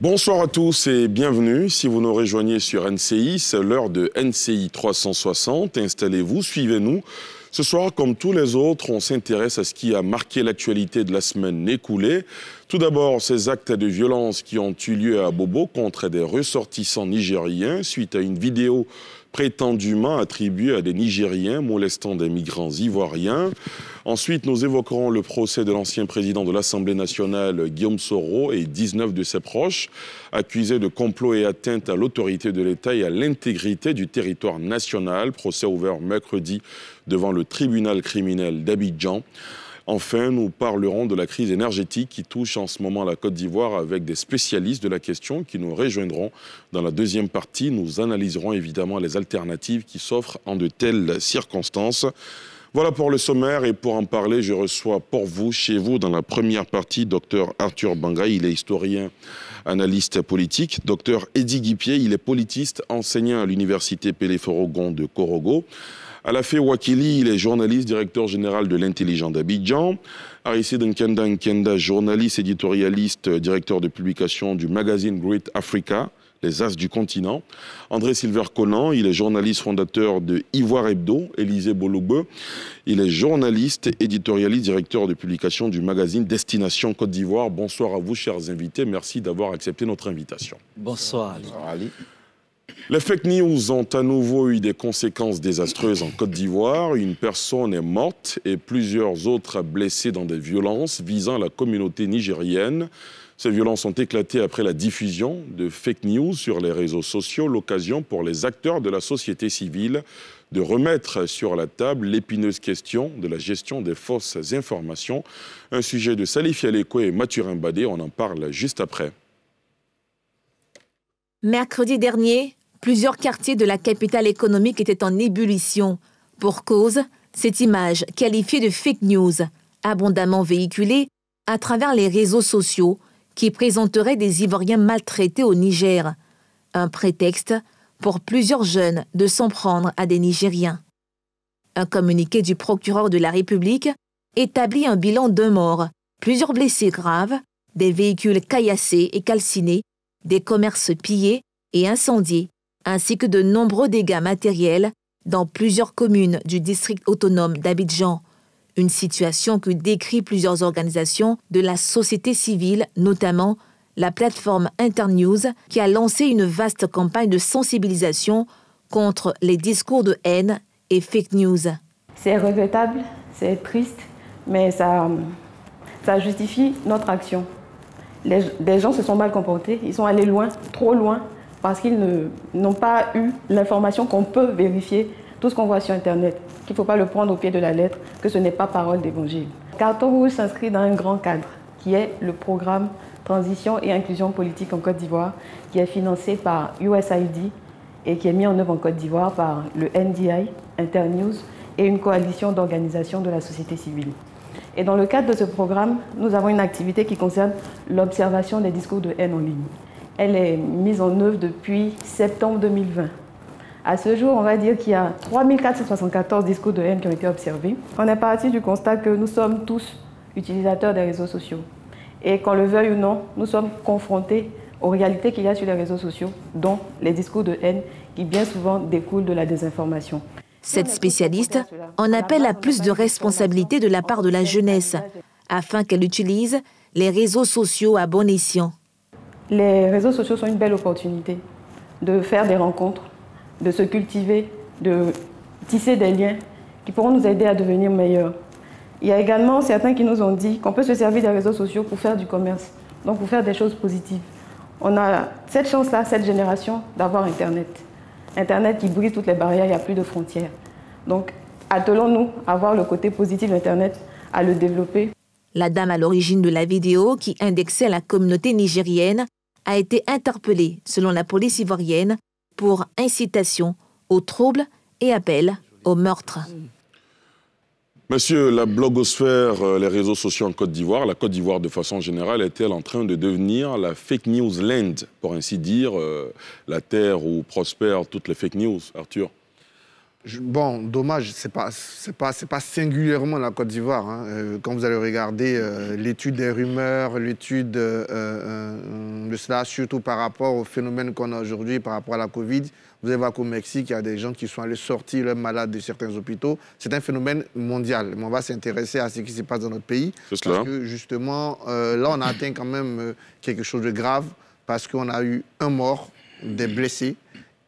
Bonsoir à tous et bienvenue. Si vous nous rejoignez sur NCI, c'est l'heure de NCI 360. Installez-vous, suivez-nous. Ce soir, comme tous les autres, on s'intéresse à ce qui a marqué l'actualité de la semaine écoulée. Tout d'abord, ces actes de violence qui ont eu lieu à Bobo contre des ressortissants nigériens suite à une vidéo prétendument attribué à des Nigériens molestant des migrants ivoiriens. Ensuite, nous évoquerons le procès de l'ancien président de l'Assemblée nationale, Guillaume Soro, et 19 de ses proches, accusés de complot et atteinte à l'autorité de l'État et à l'intégrité du territoire national. Procès ouvert mercredi devant le tribunal criminel d'Abidjan. Enfin, nous parlerons de la crise énergétique qui touche en ce moment la Côte d'Ivoire avec des spécialistes de la question qui nous rejoindront. Dans la deuxième partie, nous analyserons évidemment les alternatives qui s'offrent en de telles circonstances. Voilà pour le sommaire et pour en parler, je reçois pour vous, chez vous, dans la première partie, docteur Arthur Bangaï, Il est historien, analyste politique. Docteur Eddy Guipier, il est politiste, enseignant à l'université Péléforogon de Corogo. Alafé Wakili, il est journaliste, directeur général de l'intelligent d'Abidjan. Arissé Nkenda Nkenda, journaliste, éditorialiste, directeur de publication du magazine Great Africa, les As du continent. André Silver Conan, il est journaliste fondateur de Ivoire Hebdo, Élisée Bologbe. Il est journaliste, éditorialiste, directeur de publication du magazine Destination Côte d'Ivoire. Bonsoir à vous, chers invités. Merci d'avoir accepté notre invitation. Bonsoir, Bonsoir, Ali. Les fake news ont à nouveau eu des conséquences désastreuses en Côte d'Ivoire. Une personne est morte et plusieurs autres blessées dans des violences visant la communauté nigérienne. Ces violences ont éclaté après la diffusion de fake news sur les réseaux sociaux, l'occasion pour les acteurs de la société civile de remettre sur la table l'épineuse question de la gestion des fausses informations, un sujet de Salif Yalekoué et Mathurin Badé, on en parle juste après. Mercredi dernier, plusieurs quartiers de la capitale économique étaient en ébullition. Pour cause, cette image, qualifiée de fake news, abondamment véhiculée à travers les réseaux sociaux, qui présenterait des Ivoiriens maltraités au Niger. Un prétexte pour plusieurs jeunes de s'en prendre à des Nigériens. Un communiqué du procureur de la République établit un bilan de morts, plusieurs blessés graves, des véhicules caillassés et calcinés, des commerces pillés et incendiés, ainsi que de nombreux dégâts matériels dans plusieurs communes du district autonome d'Abidjan, une situation que décrit plusieurs organisations de la société civile, notamment la plateforme Internews, qui a lancé une vaste campagne de sensibilisation contre les discours de haine et fake news. C'est regrettable, c'est triste, mais ça, ça justifie notre action. les gens se sont mal comportés, ils sont allés loin, trop loin, parce qu'ils n'ont pas eu l'information qu'on peut vérifier, tout ce qu'on voit sur Internet, qu'il ne faut pas le prendre au pied de la lettre, que ce n'est pas parole d'évangile. Carton Rouge s'inscrit dans un grand cadre qui est le programme Transition et Inclusion politique en Côte d'Ivoire, qui est financé par USAID et qui est mis en œuvre en Côte d'Ivoire par le NDI, Internews et une coalition d'organisations de la société civile. Et dans le cadre de ce programme, nous avons une activité qui concerne l'observation des discours de haine en ligne. Elle est mise en œuvre depuis septembre 2020. À ce jour, on va dire qu'il y a 3474 discours de haine qui ont été observés. On est parti du constat que nous sommes tous utilisateurs des réseaux sociaux. Et qu'on le veuille ou non, nous sommes confrontés aux réalités qu'il y a sur les réseaux sociaux, dont les discours de haine qui bien souvent découlent de la désinformation. Cette spécialiste en appelle à plus de responsabilité de la part de la jeunesse afin qu'elle utilise les réseaux sociaux à bon escient les réseaux sociaux sont une belle opportunité de faire des rencontres, de se cultiver, de tisser des liens qui pourront nous aider à devenir meilleurs. Il y a également certains qui nous ont dit qu'on peut se servir des réseaux sociaux pour faire du commerce, donc pour faire des choses positives. On a cette chance-là, cette génération, d'avoir Internet. Internet qui brise toutes les barrières, il n'y a plus de frontières. Donc, attelons-nous à voir le côté positif d'Internet, à le développer. La dame à l'origine de la vidéo, qui indexait la communauté nigérienne, a été interpellée, selon la police ivoirienne, pour incitation au trouble et appel au meurtre. Monsieur, la blogosphère, euh, les réseaux sociaux en Côte d'Ivoire, la Côte d'Ivoire de façon générale, est-elle en train de devenir la fake news land, pour ainsi dire, euh, la terre où prospèrent toutes les fake news, Arthur bon, dommage, c'est pas, pas, pas singulièrement la Côte d'Ivoire. Hein. Euh, quand vous allez regarder euh, l'étude des rumeurs, l'étude euh, de cela, surtout par rapport au phénomène qu'on a aujourd'hui, par rapport à la Covid, vous allez voir qu'au Mexique, il y a des gens qui sont allés sortir malades de certains hôpitaux. C'est un phénomène mondial. Mais on va s'intéresser à ce qui se passe dans notre pays. Parce que justement, là, on a atteint quand même quelque chose de grave parce qu'on a eu un mort, des blessés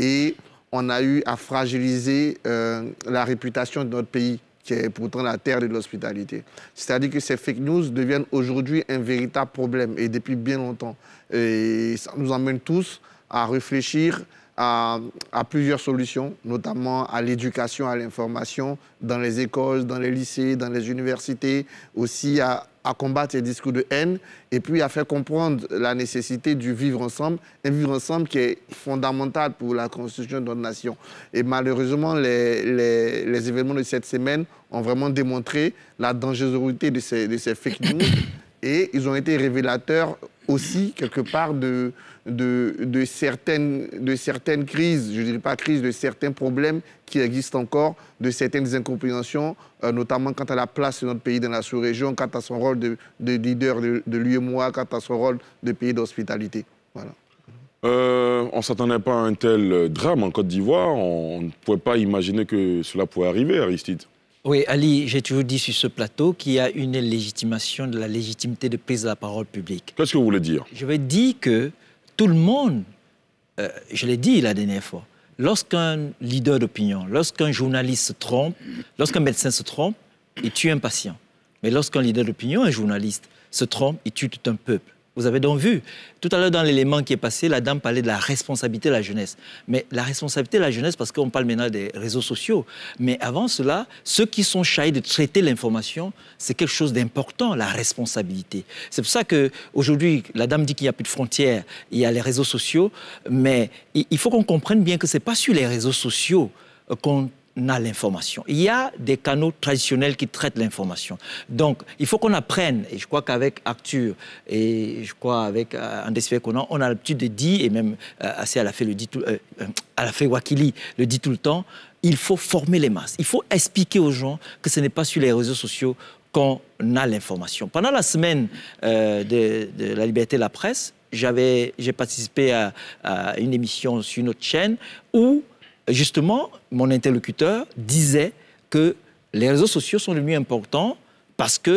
et on a eu à fragiliser euh, la réputation de notre pays, qui est pourtant la terre de l'hospitalité. C'est-à-dire que ces fake news deviennent aujourd'hui un véritable problème, et depuis bien longtemps. Et ça nous emmène tous à réfléchir à plusieurs solutions, notamment à l'éducation, à l'information, dans les écoles, dans les lycées, dans les universités, aussi à à combattre ces discours de haine et puis à faire comprendre la nécessité du vivre ensemble, un vivre ensemble qui est fondamental pour la construction de nation. Et malheureusement, les, événements de cette semaine ont vraiment démontré la dangerosité de ces, de ces fake news et ils ont été révélateurs aussi, quelque part, de, certaines, de certaines crises, je ne dirais pas crises, de certains problèmes qui existent encore, de certaines incompréhensions, euh, notamment quant à la place de notre pays dans la sous-région, quant à son rôle de, leader de, de l'UMOA, quant à son rôle de pays d'hospitalité. Voilà. Euh, on ne s'attendait pas à un tel drame en Côte d'Ivoire. On ne pouvait pas imaginer que cela pouvait arriver, Aristide. Oui, Ali, j'ai toujours dit sur ce plateau qu'il y a une légitimation de la légitimité de prise de la parole publique. Qu'est-ce que vous voulez dire Je veux dire que tout le monde, euh, je l'ai dit la dernière fois, lorsqu'un leader d'opinion, lorsqu'un journaliste se trompe, lorsqu'un médecin se trompe, il tue un patient. Mais lorsqu'un leader d'opinion, un journaliste, se trompe, il tue tout un peuple. Vous avez donc vu, tout à l'heure dans l'élément qui est passé, la dame parlait de la responsabilité de la jeunesse. Mais la responsabilité de la jeunesse, parce qu'on parle maintenant des réseaux sociaux, mais avant cela, ceux qui sont chargés de traiter l'information, c'est quelque chose d'important, la responsabilité. C'est pour ça qu'aujourd'hui, la dame dit qu'il n'y a plus de frontières, il y a les réseaux sociaux, mais il faut qu'on comprenne bien que ce n'est pas sur les réseaux sociaux euh, qu'on n'a l'information. Il y a des canaux traditionnels qui traitent l'information. Donc, il faut qu'on apprenne, et je crois qu'avec Arthur, et je crois avec euh, qu'on Conan, on a l'habitude de dire, et même assez à la fait, le dit à la fait Wakili le dit tout le temps, il faut former les masses. Il faut expliquer aux gens que ce n'est pas sur les réseaux sociaux qu'on a l'information. Pendant la semaine euh, de, la liberté de la presse, j'ai participé à, une émission sur une autre chaîne où justement, mon interlocuteur disait que les réseaux sociaux sont devenus importants parce qu'on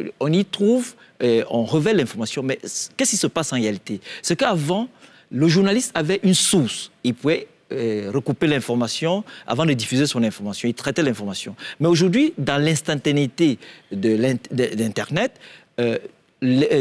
euh, y trouve, euh, on révèle l'information. Mais qu'est-ce qui se passe en réalité C'est qu'avant, le journaliste avait une source. Il pouvait euh, recouper l'information avant de diffuser son information. Il traitait l'information. Mais aujourd'hui, dans l'instantanéité d'Internet,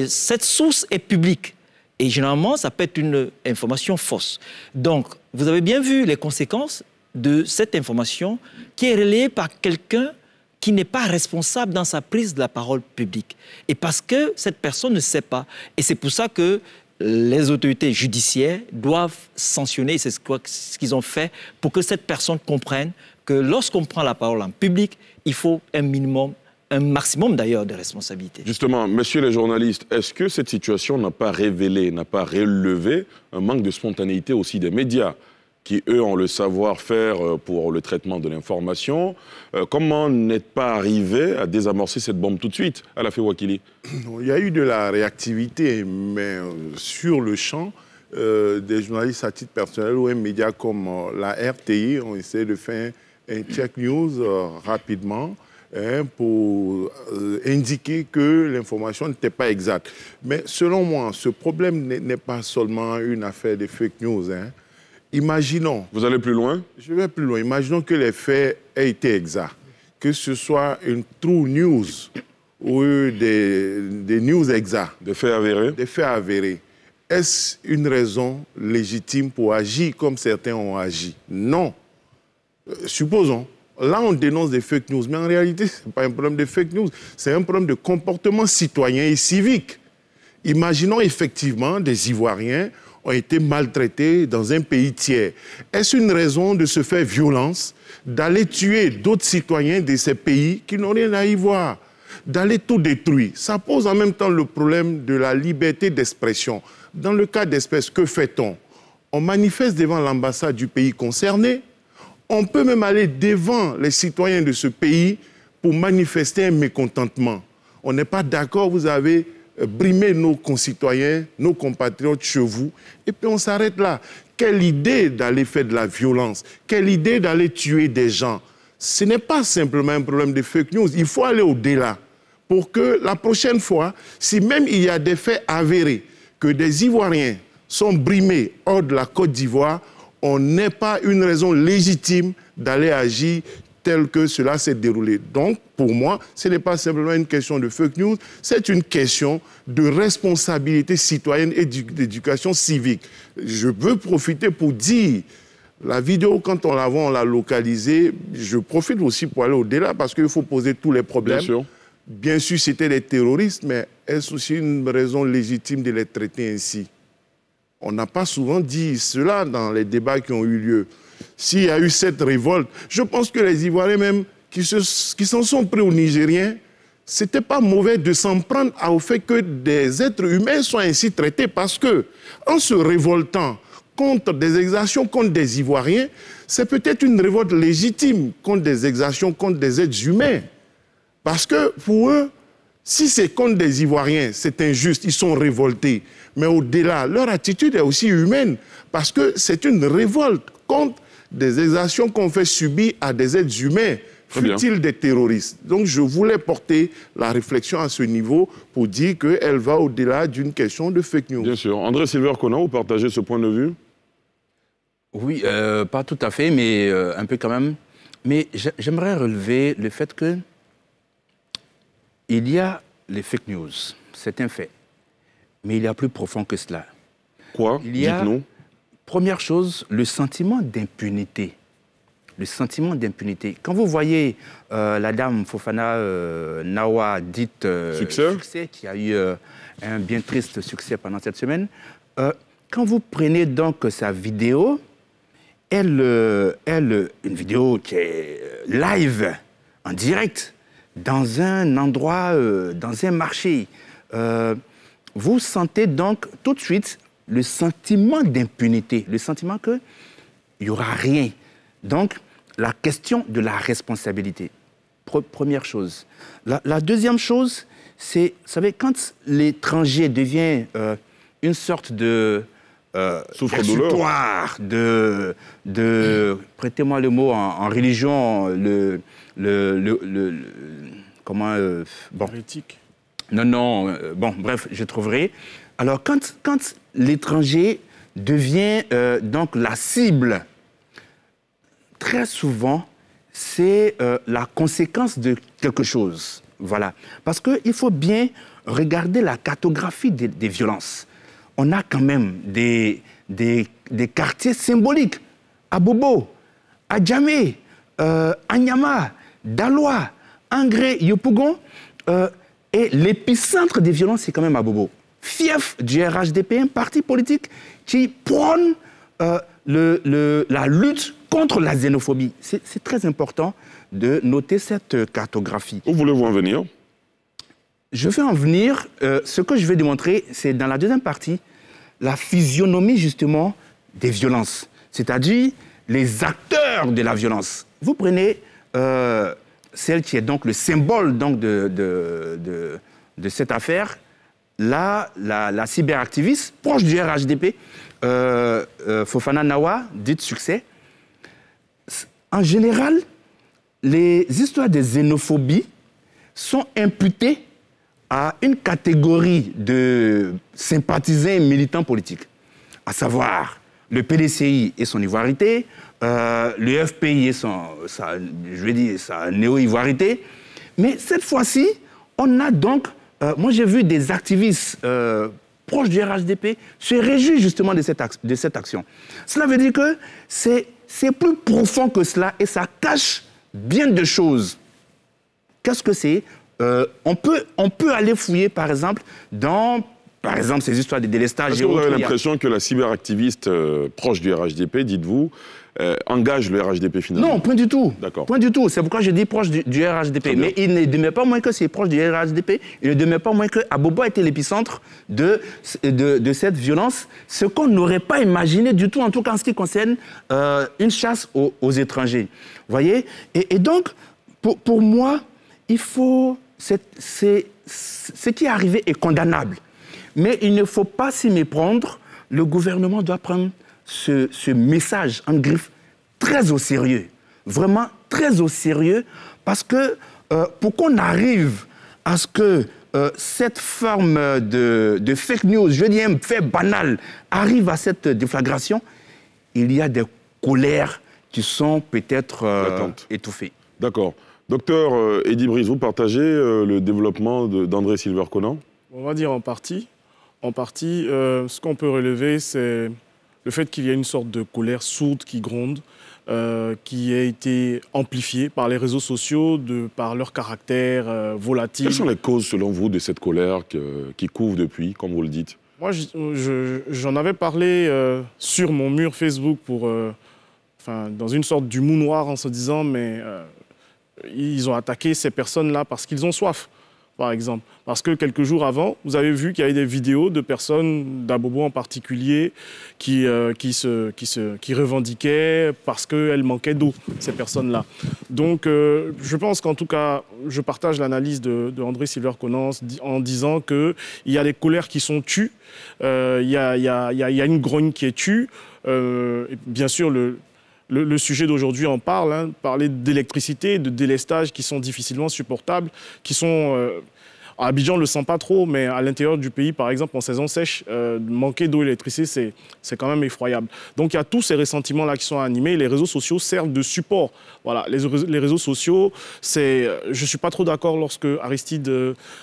cette source est publique. Et généralement, ça peut être une information fausse. Donc, vous avez bien vu les conséquences de cette information qui est relayée par quelqu'un qui n'est pas responsable dans sa prise de la parole publique. Et parce que cette personne ne sait pas. Et c'est pour ça que les autorités judiciaires doivent sanctionner, c'est ce qu'ils ont fait, pour que cette personne comprenne que lorsqu'on prend la parole en public, il faut un minimum un maximum d'ailleurs de responsabilités. Justement, monsieur les journalistes, est-ce que cette situation n'a pas révélé, n'a pas relevé un manque de spontanéité aussi des médias qui, eux, ont le savoir-faire euh, pour le traitement de l'information. Euh, comment n'êtes pas arrivé à désamorcer cette bombe tout de suite à la Wakili Il y a eu de la réactivité, mais euh, sur le champ, des journalistes à titre personnel ou un média comme la RTI ont essayé de faire un check news rapidement Hein, pour euh, indiquer que l'information n'était pas exacte. Mais selon moi, ce problème n'est pas seulement une affaire de fake news. Hein. Imaginons. Vous allez plus loin Je vais plus loin. Imaginons que les faits aient été exacts. Que ce soit une true news ou des, des news exacts. Des faits avérés. Des faits avérés. Est-ce une raison légitime pour agir comme certains ont agi Non. Euh, supposons, Là, on dénonce des fake news, mais en réalité, ce n'est pas un problème de fake news, c'est un problème de comportement citoyen et civique. Imaginons effectivement des Ivoiriens ont été maltraités dans un pays tiers. Est-ce une raison de se faire violence, d'aller tuer d'autres citoyens de ces pays qui n'ont rien à y voir, d'aller tout détruire Ça pose en même temps le problème de la liberté d'expression. Dans le cas d'espèce, que fait-on On manifeste devant l'ambassade du pays concerné, on peut même aller devant les citoyens de ce pays pour manifester un mécontentement. On n'est pas d'accord, vous avez euh, brimé nos concitoyens, nos compatriotes chez vous, et puis on s'arrête là. Quelle idée d'aller faire de la violence, quelle idée d'aller tuer des gens. Ce n'est pas simplement un problème de fake news, il faut aller au-delà pour que la prochaine fois, si même il y a des faits avérés que des Ivoiriens sont brimés hors de la Côte d'Ivoire, on n'est pas une raison légitime d'aller agir tel que cela s'est déroulé. Donc, pour moi, ce n'est pas simplement une question de fake news, c'est une question de responsabilité citoyenne et d'éducation civique. Je veux profiter pour dire, la vidéo, quand on la voit, on l'a localisée, je profite aussi pour aller au-delà parce qu'il faut poser tous les problèmes. Bien sûr. Bien sûr, c'était des terroristes, mais est-ce aussi une raison légitime de les traiter ainsi on n'a pas souvent dit cela dans les débats qui ont eu lieu. S'il y a eu cette révolte, je pense que les Ivoiriens même qui s'en sont pris aux Nigériens, c'était pas mauvais de s'en prendre au fait que des êtres humains soient ainsi traités parce que, en se révoltant contre des exactions contre des Ivoiriens, c'est peut-être une révolte légitime contre des exactions contre des êtres humains. Parce que pour eux, si c'est contre des Ivoiriens, c'est injuste, ils sont révoltés. Mais au-delà, leur attitude est aussi humaine, parce que c'est une révolte contre des exactions qu'on fait subir à des êtres humains, fut-il des terroristes. Donc je voulais porter la réflexion à ce niveau pour dire qu'elle va au-delà d'une question de fake news. Bien sûr. André Silver Conan, vous partagez ce point de vue Oui, euh, pas tout à fait, mais euh, un peu quand même. Mais j'aimerais relever le fait que il y a les fake news, c'est un fait. Mais il y a plus profond que cela. Quoi Dites -nous. première chose, le sentiment d'impunité. Le sentiment d'impunité. Quand vous voyez euh, la dame Fofana euh, Nawa, dite euh, succès. qui a eu un bien triste succès pendant cette semaine, quand vous prenez donc sa vidéo, elle, elle, une vidéo qui est live, en direct, dans un endroit, euh, dans un marché, euh, vous sentez donc tout de suite le sentiment d'impunité, le sentiment qu'il n'y aura rien. Donc, la question de la responsabilité, première chose. La, deuxième chose, c'est, vous savez, quand l'étranger devient euh, une sorte de euh, de, de prêtez-moi le mot en, en religion, le, le, comment euh, bon. Non, non. Euh, bon, bref, je trouverai. Alors, quand, l'étranger devient euh, donc la cible, très souvent, c'est la conséquence de quelque chose. Voilà. Parce qu'il faut bien regarder la cartographie des, violences. On a quand même des, des, des quartiers symboliques. À Bobo, à Djamé, à Nyama, Dalois, Angré, Yopougon, euh, et l'épicentre des violences, c'est quand même à Bobo. Fief du RHDP, un parti politique qui prône euh, la lutte contre la xénophobie. C'est très important de noter cette cartographie. Où voulez-vous en venir Je vais en venir. Euh, ce que je vais démontrer, c'est dans la deuxième partie, la physionomie justement des violences, c'est-à-dire les acteurs de la violence. Vous prenez euh, celle qui est donc le symbole de, cette affaire, la, cyberactiviste proche du RHDP, euh, euh, Fofana Nawa, dite succès, en général, les histoires de xénophobie sont imputées à une catégorie de sympathisants militants politiques, à savoir le PDCI et son ivoirité, euh, le FPI et son, sa, je vais dire, sa néo-ivoirité. Mais cette fois-ci, on a donc, euh, moi j'ai vu des activistes euh, proches du RHDP se réjouir justement de cette, de cette action. Cela veut dire que c'est plus profond que cela et ça cache bien de choses. Qu'est-ce que c'est on, peut, on peut aller fouiller, par exemple, dans par exemple, ces histoires de délestage. est vous avez l'impression que la cyberactiviste euh, proche du RHDP, dites-vous, euh, engage le RHDP finalement Non, point du tout. D'accord. Point du tout. C'est pourquoi je dis proche du, RHDP. Mais il ne demeure pas moins que c'est proche du RHDP. Il ne demeure pas moins que Abobo a été l'épicentre de, de, cette violence. Ce qu'on n'aurait pas imaginé du tout, en tout cas en ce qui concerne euh, une chasse aux, étrangers. Vous voyez et, donc, pour, moi, il faut. ce qui est arrivé est condamnable. Mais il ne faut pas s'y méprendre. Le gouvernement doit prendre ce, message en griffe très au sérieux, vraiment très au sérieux, parce que euh, pour qu'on arrive à ce que euh, cette forme de, fake news, je dis un fait banal, arrive à cette déflagration, il y a des colères qui sont peut-être euh, étouffées. D'accord. Docteur Eddy Brise, vous partagez le développement d'André Silver-Conan On va dire en partie. En partie, euh, ce qu'on peut relever, c'est le fait qu'il y a une sorte de colère sourde qui gronde, euh, qui a été amplifiée par les réseaux sociaux, par leur caractère euh, volatile. Quelles sont les causes, selon vous, de cette colère qui couvre depuis, comme vous le dites Moi, j'en avais parlé sur mon mur Facebook dans une sorte du mou noir en se disant, mais ils ont attaqué ces personnes-là parce qu'ils ont soif par exemple. Parce que quelques jours avant, vous avez vu qu'il y avait des vidéos de personnes, d'Abobo en particulier, qui, euh, qui, se, qui, se, qui revendiquaient parce qu'elles manquaient d'eau, ces personnes-là. Donc, euh, je pense qu'en tout cas, je partage l'analyse de, André Silver en disant qu'il y a des colères qui sont tues, euh, il y, a, y, a, une grogne qui est tue. bien sûr, le, le, sujet d'aujourd'hui en parle, hein. parler d'électricité, de délestage qui sont difficilement supportables, qui sont... Euh, à Abidjan, on ne le sent pas trop, mais à l'intérieur du pays, par exemple, en saison sèche, euh, manquer d'eau et d'électricité, c'est quand même effroyable. Donc il y a tous ces ressentiments-là qui sont animés. Les réseaux sociaux servent de support. Voilà, les, réseaux sociaux, c'est. Euh, je ne suis pas trop d'accord lorsque Aristide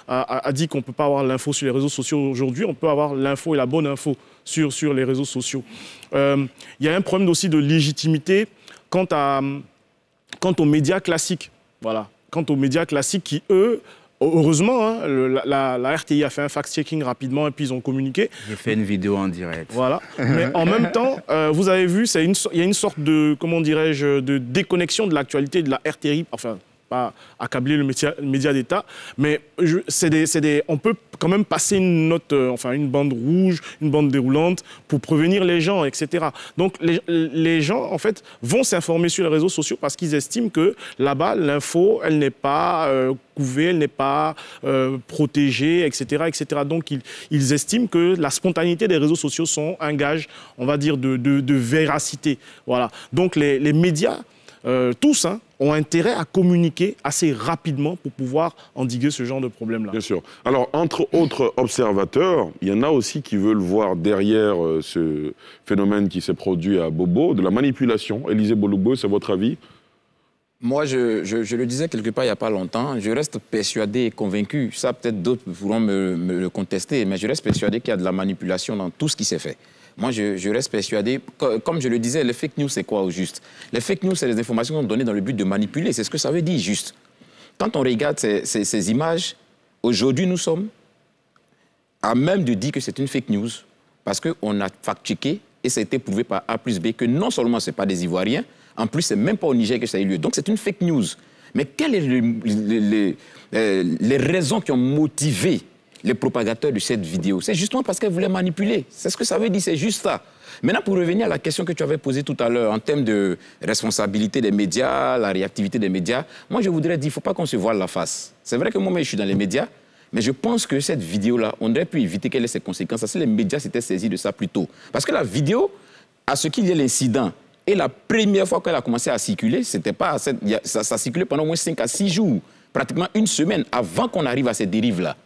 a, a, dit qu'on ne peut pas avoir l'info sur les réseaux sociaux aujourd'hui. On peut avoir l'info et la bonne info sur, sur les réseaux sociaux. Euh, il y a un problème aussi de légitimité quant, à, aux médias classiques. Voilà. Quant aux médias classiques qui, eux, Heureusement, hein, la, RTI a fait un fact-checking rapidement et puis ils ont communiqué. J'ai fait une vidéo en direct. Voilà. Mais en même temps, euh, vous avez vu, il y a une sorte de, comment dirais-je, de déconnexion de l'actualité de la RTI, enfin accabler le média, d'État, mais je, des, des, on peut quand même passer une note, euh, enfin une bande rouge, une bande déroulante pour prévenir les gens, etc. Donc les, les gens, en fait, vont s'informer sur les réseaux sociaux parce qu'ils estiment que là-bas, l'info, elle n'est pas euh, couvée, elle n'est pas euh, protégée, etc. etc. Donc ils, ils, estiment que la spontanéité des réseaux sociaux sont un gage, on va dire, de, de, de véracité. Voilà. Donc les, les médias euh, tous, hein, ont intérêt à communiquer assez rapidement pour pouvoir endiguer ce genre de problème-là. Bien sûr. Alors, entre autres observateurs, il y en a aussi qui veulent voir derrière euh, ce phénomène qui s'est produit à Bobo de la manipulation. Élisée Bolobo, c'est votre avis moi, je, le disais quelque part il n'y a pas longtemps, je reste persuadé et convaincu, ça peut-être d'autres voudront me, le contester, mais je reste persuadé qu'il y a de la manipulation dans tout ce qui s'est fait. Moi, je, reste persuadé, comme je le disais, les fake news, c'est quoi au juste Les fake news, c'est les informations qu'on données dans le but de manipuler. C'est ce que ça veut dire, juste. Quand on regarde ces, images, aujourd'hui, nous sommes à même de dire que c'est une fake news parce qu'on a factiqué et ça a été prouvé par A plus B que non seulement ce n'est pas des Ivoiriens, en plus, c'est même pas au Niger que ça a eu lieu. Donc, c'est une fake news. Mais quelles sont euh, les raisons qui ont motivé les propagateurs de cette vidéo. C'est justement parce qu'elle voulait manipuler. C'est ce que ça veut dire, c'est juste ça. Maintenant, pour revenir à la question que tu avais posée tout à l'heure en termes de responsabilité des médias, la réactivité des médias, moi je voudrais dire, il ne faut pas qu'on se voile la face. C'est vrai que moi-même je suis dans les médias, mais je pense que cette vidéo-là, on aurait pu éviter qu'elle ait ses conséquences si les médias s'étaient saisis de ça plus tôt. Parce que la vidéo, à ce qu'il y ait l'incident, et la première fois qu'elle a commencé à circuler, c'était pas ça, ça circulait pendant au moins 5 à 6 jours, pratiquement une semaine avant qu'on arrive à ces dérives-là.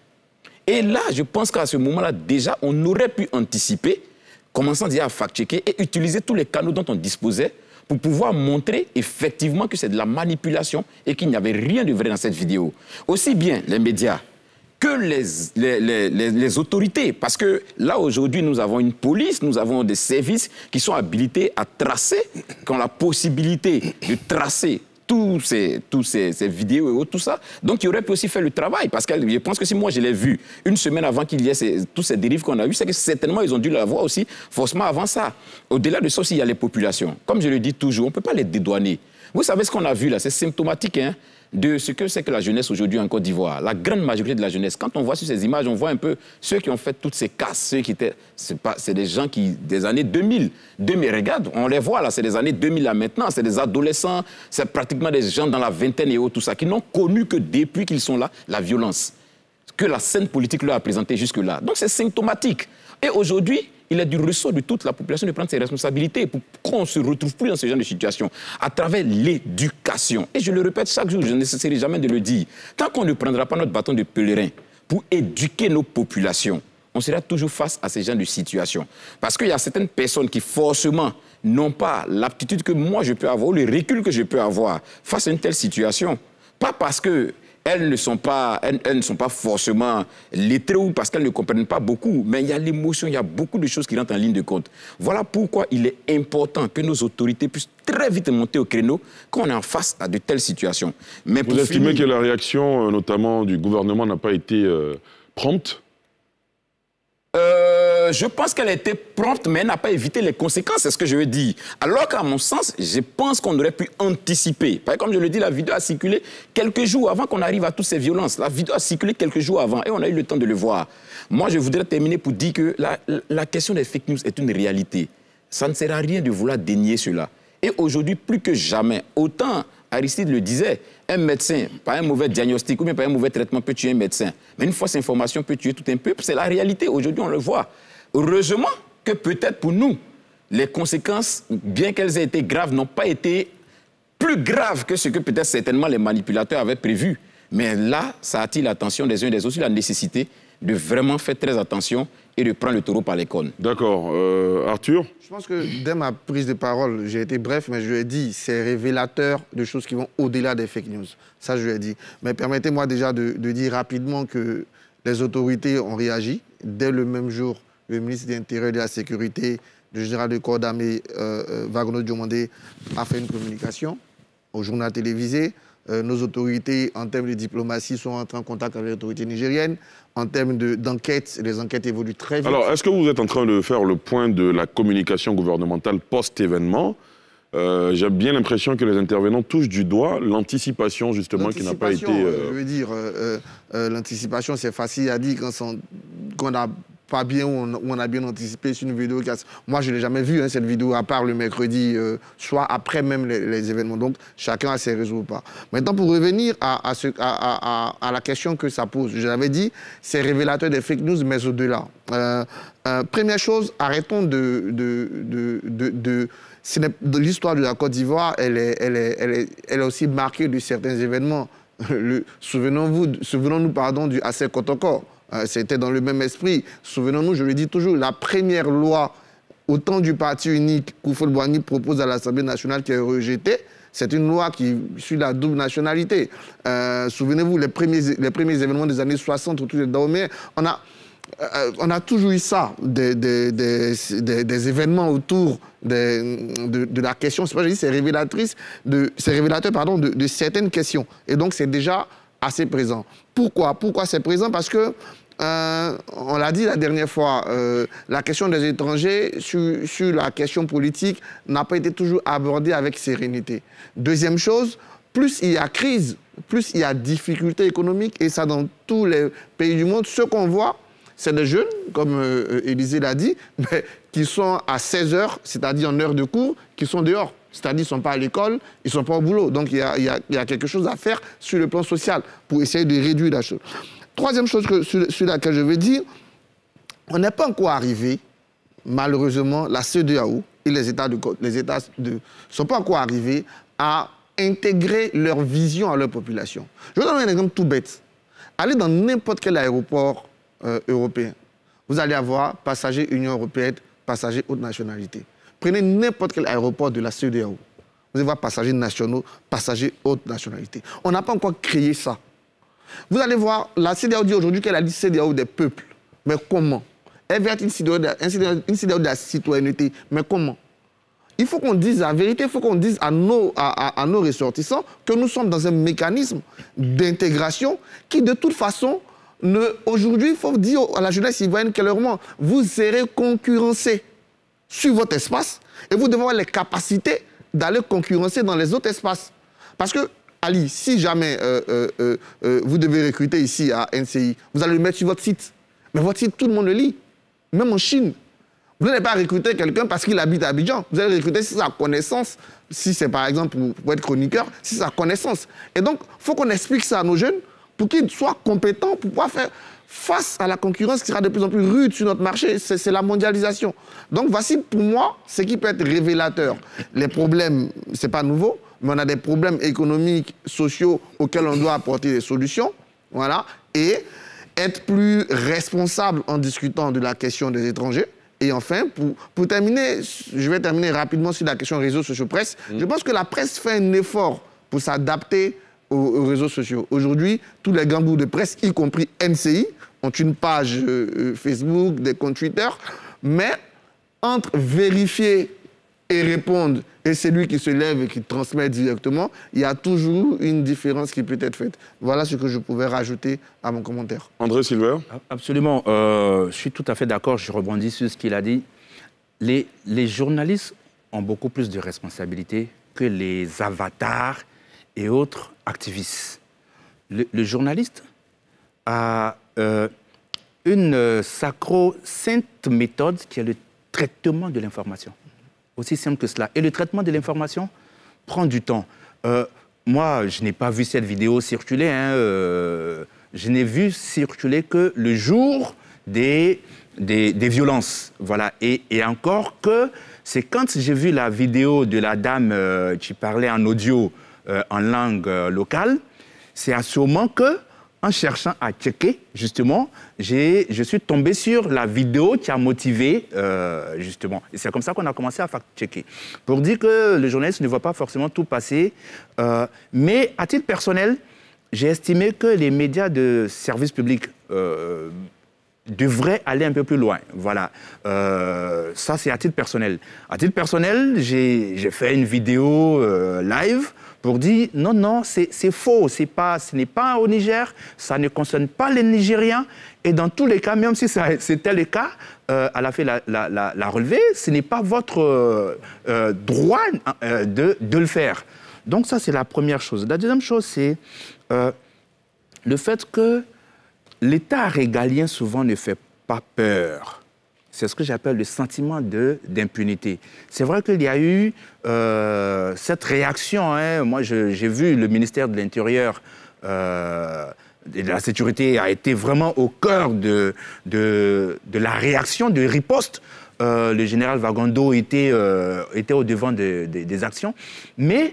Et là, je pense qu'à ce moment-là, déjà, on aurait pu anticiper, commençant déjà à fact-checker et utiliser tous les canaux dont on disposait pour pouvoir montrer effectivement que c'est de la manipulation et qu'il n'y avait rien de vrai dans cette vidéo. Aussi bien les médias que les, les, les autorités, parce que là aujourd'hui nous avons une police, nous avons des services qui sont habilités à tracer, qui ont la possibilité de tracer tous ces, tous ces, vidéos et tout ça. Donc, il aurait pu aussi faire le travail. Parce que je pense que si moi, je l'ai vu une semaine avant qu'il y ait tous ces dérives qu'on a eues, c'est que certainement, ils ont dû la voir aussi forcément avant ça. Au-delà de ça aussi, il y a les populations. Comme je le dis toujours, on ne peut pas les dédouaner. Vous savez ce qu'on a vu là, c'est symptomatique. Hein de ce que c'est que la jeunesse aujourd'hui en Côte d'Ivoire. La grande majorité de la jeunesse, quand on voit sur ces images, on voit un peu ceux qui ont fait toutes ces casses, ceux qui étaient... C'est des gens qui, des années 2000, 2000, regarde, on les voit là, c'est des années 2000 là maintenant, c'est des adolescents, c'est pratiquement des gens dans la vingtaine et haut, tout ça, qui n'ont connu que depuis qu'ils sont là, la violence que la scène politique leur a présentée jusque-là. Donc c'est symptomatique. Et aujourd'hui, il est du ressort de toute la population de prendre ses responsabilités pour qu'on ne se retrouve plus dans ce genre de situation à travers l'éducation. Et je le répète chaque jour, je ne cesserai jamais de le dire. Tant qu'on ne prendra pas notre bâton de pèlerin pour éduquer nos populations, on sera toujours face à ces genre de situation. Parce qu'il y a certaines personnes qui, forcément, n'ont pas l'aptitude que moi je peux avoir, ou le recul que je peux avoir face à une telle situation. Pas parce que elles ne sont pas, elles, ne sont pas forcément lettrées ou parce qu'elles ne comprennent pas beaucoup, mais il y a l'émotion, il y a beaucoup de choses qui rentrent en ligne de compte. Voilà pourquoi il est important que nos autorités puissent très vite monter au créneau quand on est en face à de telles situations. Mais Vous estimez que la réaction, euh, notamment du gouvernement, n'a pas été euh, prompte euh, euh, je pense qu'elle a été prompte, mais n'a pas évité les conséquences, c'est ce que je veux dire. Alors qu'à mon sens, je pense qu'on aurait pu anticiper. Comme je le dis, la vidéo a circulé quelques jours avant qu'on arrive à toutes ces violences. La vidéo a circulé quelques jours avant et on a eu le temps de le voir. Moi, je voudrais terminer pour dire que la, question des fake news est une réalité. Ça ne sert à rien de vouloir dénier cela. Et aujourd'hui, plus que jamais, autant Aristide le disait, un médecin, par un mauvais diagnostic ou bien par un mauvais traitement, peut tuer un médecin. Mais une fois cette information peut tuer tout un peuple. C'est la réalité. Aujourd'hui, on le voit. Heureusement que peut-être pour nous, les conséquences, bien qu'elles aient été graves, n'ont pas été plus graves que ce que peut-être certainement les manipulateurs avaient prévu. Mais là, ça attire l'attention des uns et des autres sur la nécessité de vraiment faire très attention et de prendre le taureau par les cornes. D'accord. Euh, Arthur Je pense que dès ma prise de parole, j'ai été bref, mais je ai dit, c'est révélateur de choses qui vont au-delà des fake news. Ça, je ai dit. Mais permettez-moi déjà de, de, dire rapidement que les autorités ont réagi. Dès le même jour, le ministre de l'Intérieur et de la Sécurité, le général de corps d'armée euh, euh Wagner Diomandé a fait une communication au journal télévisé. Euh, nos autorités, en termes de diplomatie, sont entrées en contact avec les autorités nigériennes. En termes d'enquête, les enquêtes évoluent très vite. Alors, est-ce que vous êtes en train de faire le point de la communication gouvernementale post-événement euh, J'ai bien l'impression que les intervenants touchent du doigt l'anticipation, justement, qui n'a pas été... je veux dire, l'anticipation, c'est facile à dire quand on a pas bien, on, on a bien anticipé sur une vidéo qui a... Moi, je ne l'ai jamais vue, hein, cette vidéo, à part le mercredi, euh, soit après même les, événements. Donc, chacun a ses raisons ou pas. Maintenant, pour revenir à, ce, à, la question que ça pose, je l'avais dit, c'est révélateur des fake news, mais au-delà. Euh, euh, première chose, arrêtons de... de, de, L'histoire de la Côte d'Ivoire, elle est, elle, est, elle, est, elle est aussi marquée de certains événements. Souvenons-nous, souvenons-nous pardon, du Assez Kotoko. Euh, c'était dans le même esprit. Souvenons-nous, je le dis toujours, la première loi au temps du parti unique qu'Oufouel-Boigny propose à l'Assemblée nationale qui est rejetée, c'est une loi qui suit la double nationalité. Euh, souvenez-vous, les premiers, les premiers événements des années 60 autour de Dahomey, on a, euh, on a toujours eu ça, des, des, des, événements autour de, la question. C'est révélatrice, c'est révélateur pardon, de, de certaines questions. Et donc, c'est déjà assez présent. Pourquoi Pourquoi c'est présent Parce que, euh, on l'a dit la dernière fois, euh, la question des étrangers sur, la question politique n'a pas été toujours abordée avec sérénité. Deuxième chose, plus il y a crise, plus il y a difficulté économique, et ça dans tous les pays du monde, ce qu'on voit, c'est des jeunes, comme euh, Élisée l'a dit, mais qui sont à 16 heures, c'est-à-dire en heure de cours, qui sont dehors. C'est-à-dire, qu'ils ne sont pas à l'école, ils ne sont pas au boulot. Donc, il y, a, quelque chose à faire sur le plan social pour essayer de réduire la chose. Troisième chose sur, laquelle je veux dire, on n'est pas encore arrivé, malheureusement, la CEDEAO et les États, de, les États de, sont pas encore arrivés à intégrer leur vision à leur population. Je vous donne un exemple tout bête. Allez dans n'importe quel aéroport euh, européen. Vous allez avoir passagers Union européenne, passagers haute nationalité venez n'importe quel aéroport de la CEDEAO. Vous allez voir passagers nationaux, passagers haute nationalité. On n'a pas encore créé ça. Vous allez voir, la CEDEAO dit aujourd'hui qu'elle a dit CEDEAO des peuples. Mais comment Elle veut être une CEDEAO de, la citoyenneté. Mais comment il faut qu'on dise la vérité, il faut qu'on dise à nos, à, nos, ressortissants que nous sommes dans un mécanisme d'intégration qui, de toute façon, aujourd'hui, il faut dire à la jeunesse ivoirienne clairement, vous serez concurrencés sur votre espace et vous devez avoir les capacités d'aller concurrencer dans les autres espaces. Parce que, Ali, si jamais euh, euh, euh, vous devez recruter ici à NCI, vous allez le mettre sur votre site. Mais votre site, tout le monde le lit. Même en Chine. Vous n'allez pas recruter quelqu'un parce qu'il habite à Abidjan. Vous allez recruter si sa connaissance, si c'est par exemple pour, être chroniqueur, si sa connaissance. Et donc, il faut qu'on explique ça à nos jeunes pour qu'ils soient compétents pour pouvoir faire face à la concurrence qui sera de plus en plus rude sur notre marché, c'est la mondialisation. Donc voici pour moi ce qui peut être révélateur. Les problèmes, ce n'est pas nouveau, mais on a des problèmes économiques, sociaux auxquels on doit apporter des solutions. Voilà. Et être plus responsable en discutant de la question des étrangers. Et enfin, pour, pour terminer, je vais terminer rapidement sur la question réseaux sociaux presse. Mmh. Je pense que la presse fait un effort pour s'adapter aux, réseaux sociaux. Aujourd'hui, tous les grands de presse, y compris NCI, ont une page euh, euh, Facebook, des comptes Twitter, mais entre vérifier et répondre et celui qui se lève et qui transmet directement, il y a toujours une différence qui peut être faite. Voilà ce que je pouvais rajouter à mon commentaire. André Silver Absolument, euh, je suis tout à fait d'accord, je rebondis sur ce qu'il a dit. Les, les journalistes ont beaucoup plus de responsabilités que les avatars et autres activiste. Le, journaliste a euh, une euh, sacro-sainte méthode qui est le traitement de l'information. Aussi simple que cela. Et le traitement de l'information prend du temps. Euh, moi, je n'ai pas vu cette vidéo circuler. Hein, je n'ai vu circuler que le jour des, des, violences. Voilà. Et, encore que c'est quand j'ai vu la vidéo de la dame qui parlait en audio euh, en langue euh, locale, c'est à ce moment que, en cherchant à checker, justement, je suis tombé sur la vidéo qui a motivé, euh, justement. Et c'est comme ça qu'on a commencé à fact-checker. Pour dire que le journaliste ne voit pas forcément tout passer. mais à titre personnel, j'ai estimé que les médias de service public devraient aller un peu plus loin. Voilà. ça, c'est à titre personnel. À titre personnel, j'ai fait une vidéo live vous dit non, non, c'est faux, pas, ce n'est pas au Niger, ça ne concerne pas les Nigériens. Et dans tous les cas, même si c'était le cas, euh, elle a fait la, la, la, relevée, ce n'est pas votre euh, euh, droit de, de, le faire. Donc ça, c'est la première chose. La deuxième chose, c'est le fait que l'État régalien souvent ne fait pas peur c'est ce que j'appelle le sentiment d'impunité. C'est vrai qu'il y a eu euh, cette réaction. Hein. Moi, j'ai vu le ministère de l'Intérieur. Euh, de la sécurité a été vraiment au cœur de, de, la réaction, de riposte. Euh, le général Vagondo était, était au devant des actions. Mais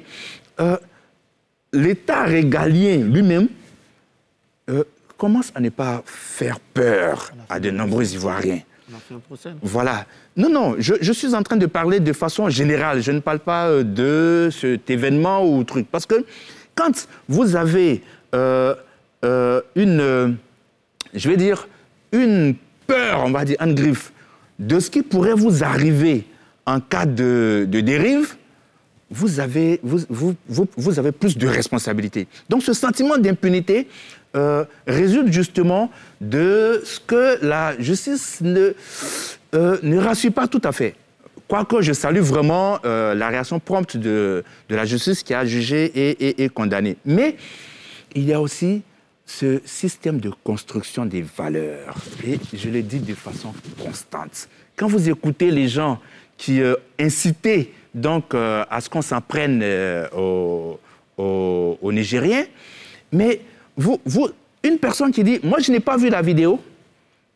l'État régalien lui-même commence à ne pas faire peur à de nombreux Ivoiriens. Voilà. Non, non, je, suis en train de parler de façon générale. Je ne parle pas euh, de cet événement ou truc. Parce que quand vous avez euh, euh, une, je vais dire, une peur, on va dire, un griffe, de ce qui pourrait vous arriver en cas de, dérive, vous avez, vous, vous, vous, avez plus de responsabilité. Donc ce sentiment d'impunité, euh, résulte justement de ce que la justice ne, euh, ne rassure pas tout à fait. Quoique je salue vraiment euh, la réaction prompte de, de, la justice qui a jugé et, et, condamné. Mais il y a aussi ce système de construction des valeurs. Et je le dis de façon constante. Quand vous écoutez les gens qui incitaient donc à ce qu'on s'en prenne aux, aux Nigériens, mais vous, vous, une personne qui dit, moi je n'ai pas vu la vidéo,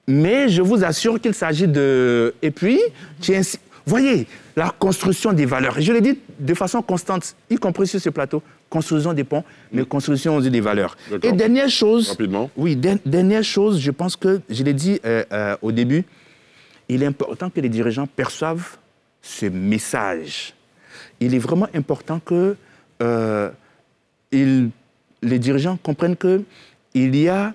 mais je vous assure qu'il s'agit de... Et puis, vous voyez, la construction des valeurs, je l'ai dit de façon constante, y compris sur ce plateau, construction des ponts, mais construction aussi des valeurs. Et dernière chose, oui, dernière chose, je pense que je l'ai dit euh, euh, au début, il est important que les dirigeants perçoivent ce message. Il est vraiment important que euh, les dirigeants comprennent qu'il y a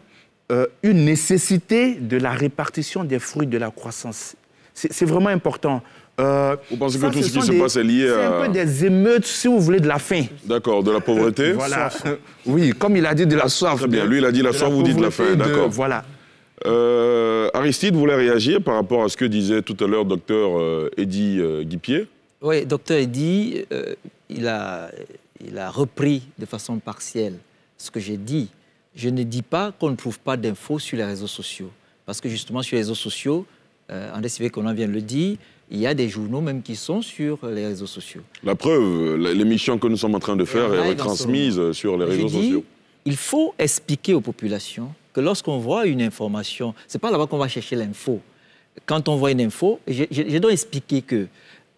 euh, une nécessité de la répartition des fruits de la croissance. C'est vraiment important. Euh, vous pensez que tout ce, qui se passe est lié à... C'est un peu des émeutes, si vous voulez, de la faim. D'accord, de la pauvreté. voilà. oui, comme il a dit de la soif. Très bien, lui, il a dit la soif, vous dites de la faim, d'accord. Voilà. Euh, Aristide voulait réagir par rapport à ce que disait tout à l'heure docteur Eddy Guipier. Oui, docteur Eddy, il, a, il a repris de façon partielle ce que j'ai dit. Je ne dis pas qu'on ne trouve pas d'infos sur les réseaux sociaux. Parce que justement, sur les réseaux sociaux, euh, André Sivé, qu'on en vient de le dire, il y a des journaux même qui sont sur les réseaux sociaux. La preuve, l'émission que nous sommes en train de faire ah, est retransmise sur les réseaux sociaux. Il faut expliquer aux populations que lorsqu'on voit une information, ce n'est pas là-bas qu'on va chercher l'info. Quand on voit une info, j'ai je, je dois expliquer que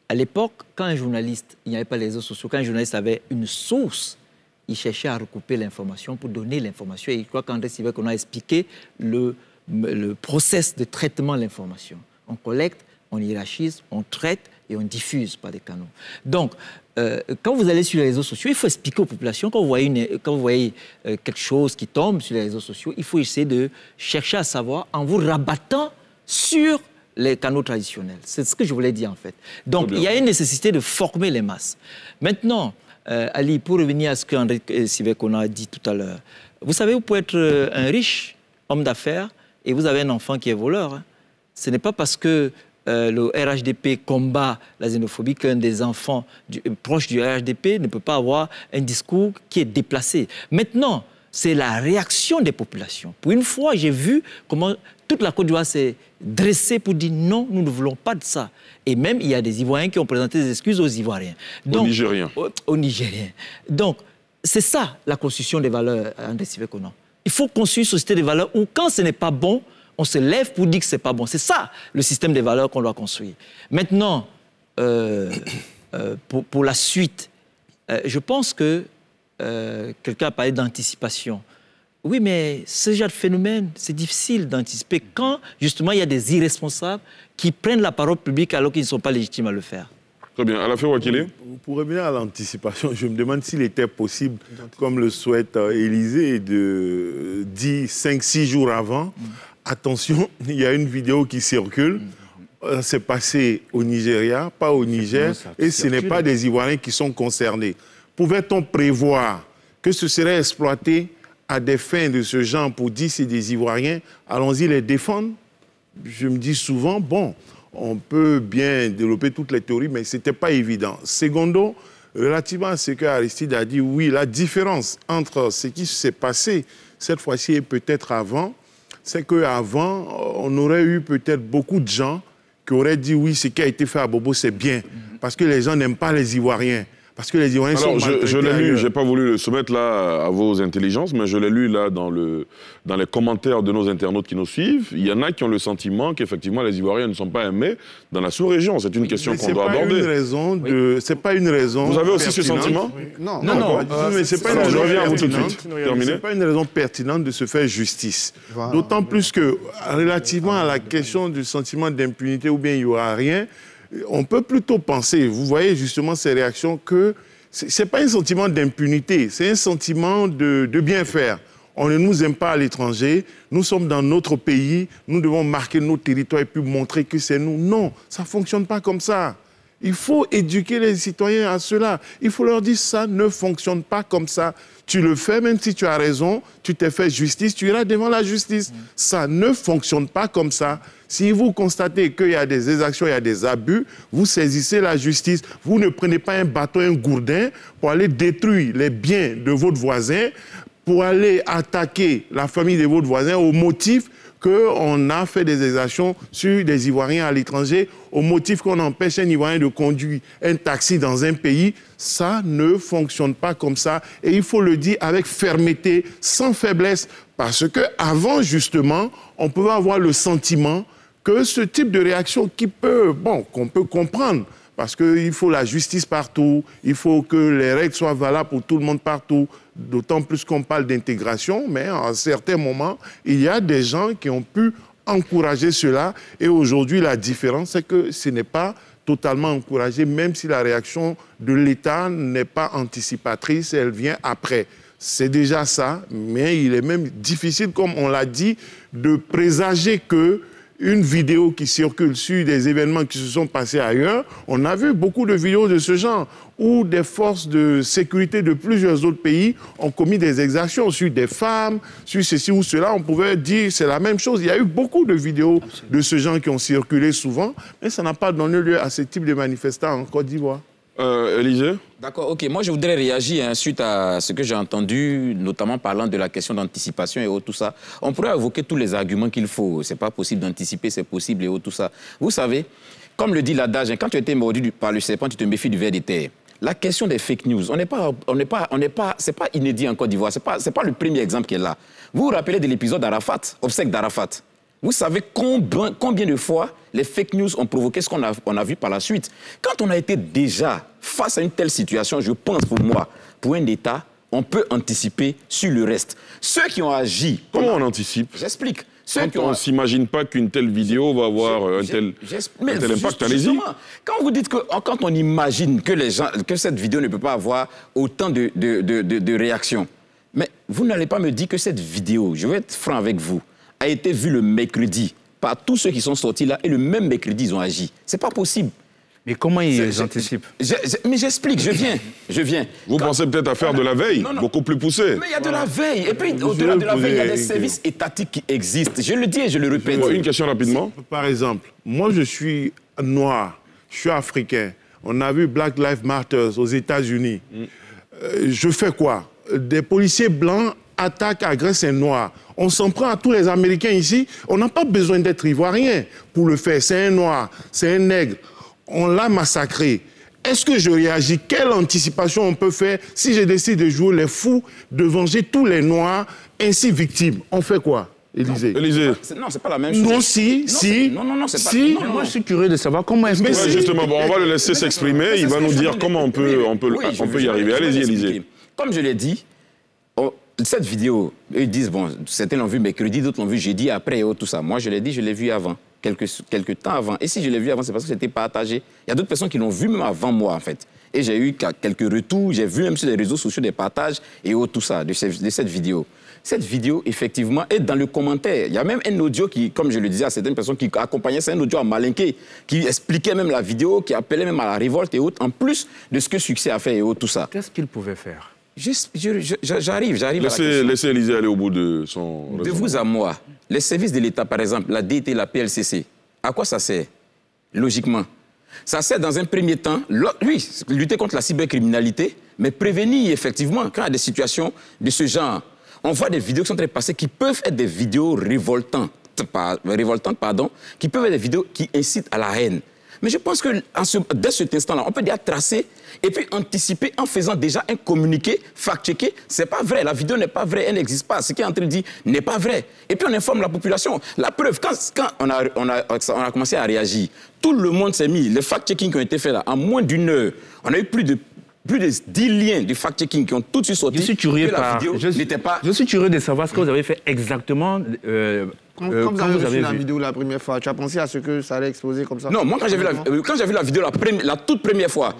à l'époque, quand un journaliste, il n'y avait pas les réseaux sociaux, quand un journaliste avait une source il cherchait à recouper l'information pour donner l'information. Et je crois qu'André Sivek, qu'on a expliqué le, le process de traitement de l'information. On collecte, on hiérarchise, on traite et on diffuse par des canaux. Donc, euh, quand vous allez sur les réseaux sociaux, il faut expliquer aux populations, quand vous voyez, une, quand vous voyez euh, quelque chose qui tombe sur les réseaux sociaux, il faut essayer de chercher à savoir en vous rabattant sur les canaux traditionnels. C'est ce que je voulais dire en fait. Donc, il y a une nécessité de former les masses. Maintenant, euh, Ali, pour revenir à ce que euh, Sivekona a dit tout à l'heure, vous savez, vous pouvez être euh, un riche homme d'affaires et vous avez un enfant qui est voleur. Hein. Ce n'est pas parce que le RHDP combat la xénophobie qu'un des enfants proches du RHDP ne peut pas avoir un discours qui est déplacé. Maintenant, c'est la réaction des populations. Pour une fois, j'ai vu comment toute la Côte d'Ivoire s'est dressée pour dire non, nous ne voulons pas de ça. Et même, il y a des Ivoiriens qui ont présenté des excuses aux Ivoiriens. Donc, aux Nigériens. Aux, Nigériens. Donc, c'est ça la construction des valeurs, André non. Il faut construire une société des valeurs où, quand ce n'est pas bon, on se lève pour dire que ce n'est pas bon. C'est ça le système des valeurs qu'on doit construire. Maintenant, euh, euh, pour, la suite, euh, je pense que euh, quelqu'un a parlé d'anticipation. Oui, mais ce genre de phénomène, c'est difficile d'anticiper quand, justement, il y a des irresponsables qui prennent la parole publique alors qu'ils ne sont pas légitimes à le faire. Très bien. À la fin, Wakile Pour revenir à l'anticipation, je me demande s'il était possible, comme le souhaite euh, Élisée, de dire 5-6 jours avant, mm. attention, il y a une vidéo qui circule. c'est mm. passé au Nigeria, pas au Niger, et ce n'est pas des Ivoiriens qui sont concernés. Pouvait-on prévoir que ce serait exploité à des fins de ce genre pour dire c'est des Ivoiriens, allons-y les défendre Je me dis souvent, bon, on peut bien développer toutes les théories, mais ce n'était pas évident. Secondo, relativement à ce que Aristide a dit, oui, la différence entre ce qui s'est passé cette fois-ci et peut-être avant, c'est qu'avant, on aurait eu peut-être beaucoup de gens qui auraient dit oui, ce qui a été fait à Bobo, c'est bien, parce que les gens n'aiment pas les Ivoiriens. Parce que les Ivoiriens je, l'ai lu, j'ai pas voulu le soumettre là à vos intelligences, mais je l'ai lu là dans, le, dans les commentaires de nos internautes qui nous suivent. Il y en a qui ont le sentiment qu'effectivement les Ivoiriens ne sont pas aimés dans la sous-région. C'est une question qu'on doit aborder. De... C'est pas une raison. Vous avez aussi ce sentiment Non, non, non. Euh, pas une raison. Je reviens à vous tout de suite. C'est pas une raison pertinente de se faire justice. D'autant plus que relativement à la question du sentiment d'impunité ou bien il y aura rien on peut plutôt penser, vous voyez justement ces réactions, que ce n'est pas un sentiment d'impunité, c'est un sentiment de, bien faire. On ne nous aime pas à l'étranger, nous sommes dans notre pays, nous devons marquer nos territoires et puis montrer que c'est nous. Non, ça ne fonctionne pas comme ça. Il faut éduquer les citoyens à cela. Il faut leur dire ça ne fonctionne pas comme ça. Tu le fais même si tu as raison, tu t'es fait justice, tu iras devant la justice. Mmh. Ça ne fonctionne pas comme ça. Si vous constatez qu'il y a des exactions, il y a des abus, vous saisissez la justice. Vous ne prenez pas un bâton, un gourdin pour aller détruire les biens de votre voisin, pour aller attaquer la famille de votre voisin au motif qu'on a fait des exactions sur des Ivoiriens à l'étranger au motif qu'on empêche un Ivoirien de conduire un taxi dans un pays. Ça ne fonctionne pas comme ça. Et il faut le dire avec fermeté, sans faiblesse, parce qu'avant, justement, on peut avoir le sentiment que ce type de réaction qui peut, bon, qu'on peut comprendre, parce qu'il faut la justice partout, il faut que les règles soient valables pour tout le monde partout, d'autant plus qu'on parle d'intégration, mais à certains moments, il y a des gens qui ont pu encourager cela, et aujourd'hui, la différence, c'est que ce n'est pas totalement encouragé, même si la réaction de l'État n'est pas anticipatrice, elle vient après. C'est déjà ça, mais il est même difficile, comme on l'a dit, de présager que une vidéo qui circule sur des événements qui se sont passés ailleurs, on a vu beaucoup de vidéos de ce genre où des forces de sécurité de plusieurs autres pays ont commis des exactions sur des femmes, sur ceci ou cela. On pouvait dire c'est la même chose. Il y a eu beaucoup de vidéos de ce genre qui ont circulé souvent, mais ça n'a pas donné lieu à ce type de manifestants en Côte d'Ivoire. Euh, D'accord, ok. Moi, je voudrais réagir hein, suite à ce que j'ai entendu, notamment parlant de la question d'anticipation et tout ça. On pourrait évoquer tous les arguments qu'il faut. C'est pas possible d'anticiper, c'est possible et tout ça. Vous savez, comme le dit l'adage, hein, quand tu étais mordu par le serpent, tu te méfies du ver des La question des fake news, on n'est pas, on n'est pas, on n'est pas, c'est pas inédit en Côte d'Ivoire. C'est pas, pas le premier exemple qui est là. Vous vous rappelez de l'épisode d'Arafat, obsèque d'Arafat. Vous savez combien, de fois les fake news ont provoqué ce qu'on a, vu par la suite. Quand on a été déjà face à une telle situation, je pense pour moi, pour un État, on peut anticiper sur le reste. Ceux qui ont agi... Comment on, anticipe J'explique. quand qui on ne s'imagine pas qu'une telle vidéo va avoir euh, un tel, impact, allez-y. Quand vous dites que quand on imagine que, cette vidéo ne peut pas avoir autant de, de réactions, mais vous n'allez pas me dire que cette vidéo, je vais être franc avec vous, a été vu le mercredi par tous ceux qui sont sortis là et le même mercredi, ils ont agi. C'est pas possible. Mais comment ils anticipent Mais j'explique, je viens, je viens. Vous pensez peut-être à faire de la veille, beaucoup plus poussée. Mais il y a de la veille, et puis au-delà de la veille, il y a des services étatiques qui existent. Je le dis et je le répète. Une question rapidement. Par exemple, moi je suis noir, je suis africain. On a vu Black Lives Matter aux États-Unis. Mm. Euh, je fais quoi Des policiers blancs attaquent, agressent un noir. On s'en prend à tous les Américains ici. On n'a pas besoin d'être ivoirien pour le faire. C'est un noir, c'est un nègre. On l'a massacré. Est-ce que je réagis Quelle anticipation on peut faire si je décide de jouer les fous, de venger tous les noirs ainsi victimes On fait quoi Élisée ?– Non, ah, Non, c'est pas la même chose. Non, si, si. Non, non, non, c'est pas. même chose. – Moi, je suis curieux de savoir comment est-ce que. justement, on va le laisser s'exprimer. Il va nous dire comment on peut, on peut, on peut y arriver. Allez-y, Élisée. – Comme je l'ai dit, cette vidéo, ils disent, bon, certains l'ont vu mercredi, d'autres l'ont vu jeudi, après, oh, tout ça. Moi, je l'ai dit, je l'ai vu avant, quelques, temps avant. Et si je l'ai vu avant, c'est parce que c'était partagé. Il y a d'autres personnes qui l'ont vu même avant moi, en fait. Et j'ai eu quelques retours, j'ai vu même sur les réseaux sociaux des partages et oh, tout ça, de, cette vidéo. Cette vidéo, effectivement, est dans le commentaire. Il y a même un audio qui, comme je le disais à certaines personnes qui accompagnaient, c'est un audio à Malinké, qui expliquait même la vidéo, qui appelait même à la révolte et autres, en plus de ce que Succès a fait et autres, oh, tout ça. Qu'est-ce qu'il pouvait faire J'arrive, j'arrive. Laissez, laissez Élisée aller au bout de son. De vous à moi, les services de l'État, par exemple, la DT, la PLCC, à quoi ça sert Logiquement. Ça sert dans un premier temps, oui, lutter contre la cybercriminalité, mais prévenir effectivement quand il y a des situations de ce genre. On voit des vidéos qui sont très passées qui peuvent être des vidéos révoltantes, révoltantes pardon, qui peuvent être des vidéos qui incitent à la haine. Mais je pense que ce, dès cet instant-là, on peut déjà tracer et puis anticiper en faisant déjà un communiqué fact-checké. n'est pas vrai, la vidéo n'est pas vraie, elle n'existe pas. Ce qui est en train de dire n'est pas vrai. Et puis on informe la population. La preuve, quand, on, a, commencé à réagir, tout le monde s'est mis. Les fact-checking qui ont été faits là, en moins d'une heure, on a eu plus de plus de 10 liens de fact-checking qui ont tout de suite sorti. Je suis curieux, la vidéo je, pas... de savoir ce que vous avez fait exactement euh, euh, quand, vous avez, vu la vidéo la première fois, tu as pensé à ce que ça allait exploser comme ça Non, moi quand j'ai vu, vu, la vidéo la, la toute première fois,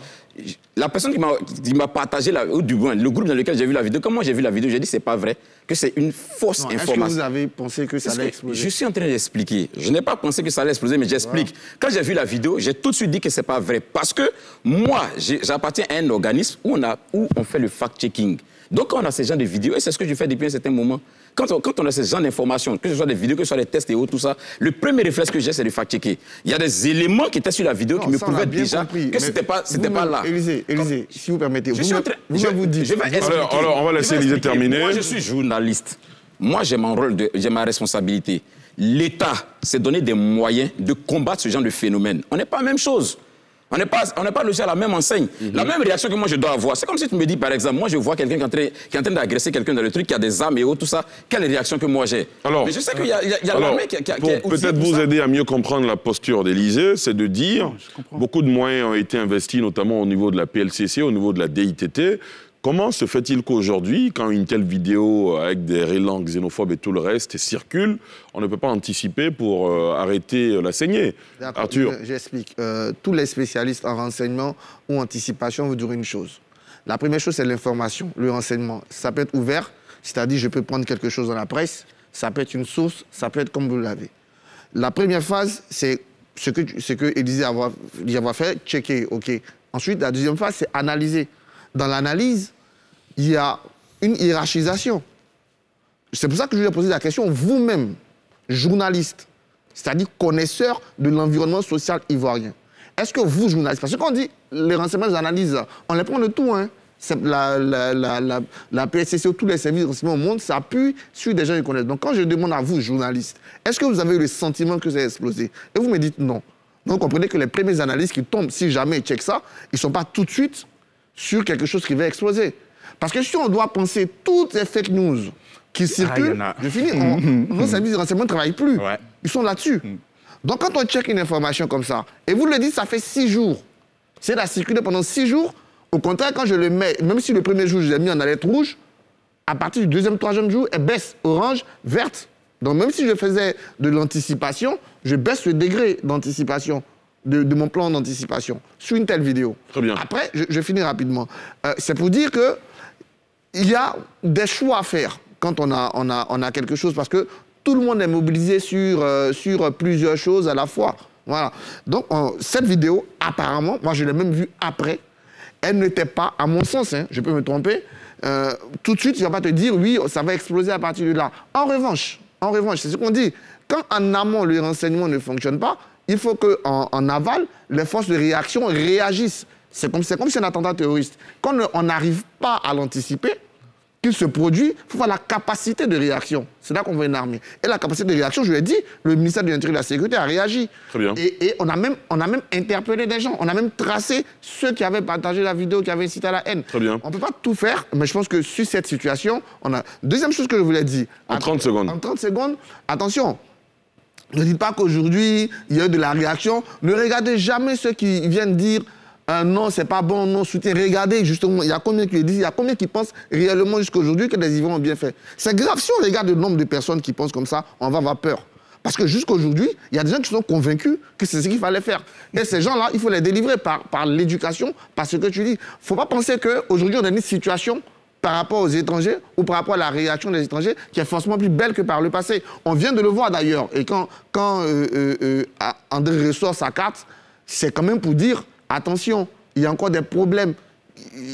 la personne qui m'a partagé, la, ou du le groupe dans lequel j'ai vu la vidéo, quand moi j'ai vu la vidéo, j'ai dit c'est pas vrai, que c'est une fausse information. est que vous avez pensé que ça allait exploser Je suis en train d'expliquer. Je n'ai pas pensé que ça allait exploser, mais j'explique. Quand j'ai vu la vidéo, j'ai tout de suite dit que c'est pas vrai. Parce que moi, j'appartiens à un organisme où on, a, où on fait le fact-checking. Donc on a ces genre de vidéos, et c'est ce que je fais depuis un certain moment. Quand on, a ces gens d'informations, que ce soit des vidéos, que ce soit des tests et autres, tout ça, le premier réflexe que j'ai, c'est de fact-checker. Il y a des éléments qui étaient sur la vidéo qui me prouvaient déjà que ce n'était pas, pas là. Élisée, si vous permettez, je vous, vous, je, alors, alors, on va laisser Élisée terminer. Moi, je suis journaliste. Moi, j'ai mon rôle, j'ai ma responsabilité. L'État s'est donné des moyens de combattre ce genre de phénomène. On n'est pas la même chose. On n'est pas, on pas logé à la même enseigne. La mhm. même réaction que moi je dois avoir. C'est comme si tu me dis, par exemple, moi je vois quelqu'un qui, est en train d'agresser quelqu'un dans le truc, qui a des armes et autres, tout ça. Quelle réaction que moi j'ai Mais je sais qu'il y a, l'armée qui, qui, Peut-être vous aider à mieux comprendre la posture d'Élysée, c'est de dire beaucoup de moyens ont été investis, notamment au niveau de la PLCC, au niveau de la DITT. Comment se fait-il qu'aujourd'hui, quand une telle vidéo euh, avec des relents xénophobes et tout le reste circule, on ne peut pas anticiper pour euh, arrêter euh, la saignée Arthur J'explique. tous les spécialistes en renseignement ou anticipation vous dire une chose. La première chose, c'est l'information, le renseignement. Ça peut être ouvert, c'est-à-dire je peux prendre quelque chose dans la presse, ça peut être une source, ça peut être comme vous l'avez. La première phase, c'est ce que, ce que disait avoir fait, checker, OK. Ensuite, la deuxième phase, c'est analyser. Dans l'analyse, il y a une hiérarchisation. C'est pour ça que je vous ai posé la question, vous-même, journaliste, c'est-à-dire connaisseur de l'environnement social ivoirien, est-ce que vous, journaliste, parce qu'on dit les renseignements, les analyses, on les prend de tout, hein, la, la, la, la, PSCC ou tous les services de renseignement au monde s'appuient sur des gens qui connaissent. Donc quand je demande à vous, journaliste, est-ce que vous avez eu le sentiment que ça a explosé Et vous me dites non. Donc comprenez que les premiers analystes qui tombent, si jamais ils checkent ça, ils ne sont pas tout de suite sur quelque chose qui va exploser. Parce que si on doit penser toutes les fake news qui ah, circulent, je finis, on, nos services de renseignement ne travaillent plus. Ils sont là-dessus. Mm. Donc quand on check une information comme ça, et vous le dites, ça fait six jours, c'est la circuler pendant six jours, au contraire, quand je le mets, même si le premier jour, je l'ai mis en alerte rouge, à partir du deuxième, troisième jour, elle baisse orange, verte. Donc même si je faisais de l'anticipation, je baisse le degré d'anticipation, de, mon plan d'anticipation, sur une telle vidéo. Très bien. Après, je, finis rapidement. Euh, c'est pour dire que il y a des choix à faire quand on a, on a, on a quelque chose, parce que tout le monde est mobilisé sur, euh, sur plusieurs choses à la fois. Voilà. Donc, cette vidéo, apparemment, moi, je l'ai même vue après. Elle n'était pas, à mon sens, hein, je peux me tromper, euh, tout de suite, je ne vais pas te dire, oui, ça va exploser à partir de là. En revanche, en revanche, c'est ce qu'on dit. Quand en amont, le renseignement ne fonctionne pas, il faut qu'en en, aval, les forces de réaction réagissent. C'est comme, comme si un attentat terroriste. Quand on n'arrive pas à l'anticiper, qu'il se produit, il faut avoir la capacité de réaction. C'est là qu'on veut une armée. Et la capacité de réaction, je l'ai dit, le ministère de l'Intérieur et de la Sécurité a réagi. Très bien. Et, on, a même, on a même interpellé des gens. On a même tracé ceux qui avaient partagé la vidéo, qui avaient incité à la haine. Très bien. On ne peut pas tout faire, mais je pense que sur cette situation, on a. Deuxième chose que je voulais dire. En 30 secondes. En 30 secondes, attention, ne dites pas qu'aujourd'hui, il y a eu de la réaction. Ne regardez jamais ceux qui viennent dire un non, c'est pas bon, non, soutien. Regardez, justement, il y a combien qui le disent, il y a combien qui pensent réellement jusqu'à aujourd'hui que les Ivoiriens ont bien fait. C'est grave, si on regarde le nombre de personnes qui pensent comme ça, on va avoir peur. Parce que jusqu'à aujourd'hui, il y a des gens qui sont convaincus que c'est ce qu'il fallait faire. Et ces gens-là, il faut les délivrer par, par l'éducation, par ce que tu dis. Il ne faut pas penser qu'aujourd'hui, on a une situation par rapport aux étrangers ou par rapport à la réaction des étrangers qui est forcément plus belle que par le passé. On vient de le voir d'ailleurs. Et quand, quand euh, euh, euh, André ressort sa carte, c'est quand même pour dire Attention, il y a encore des problèmes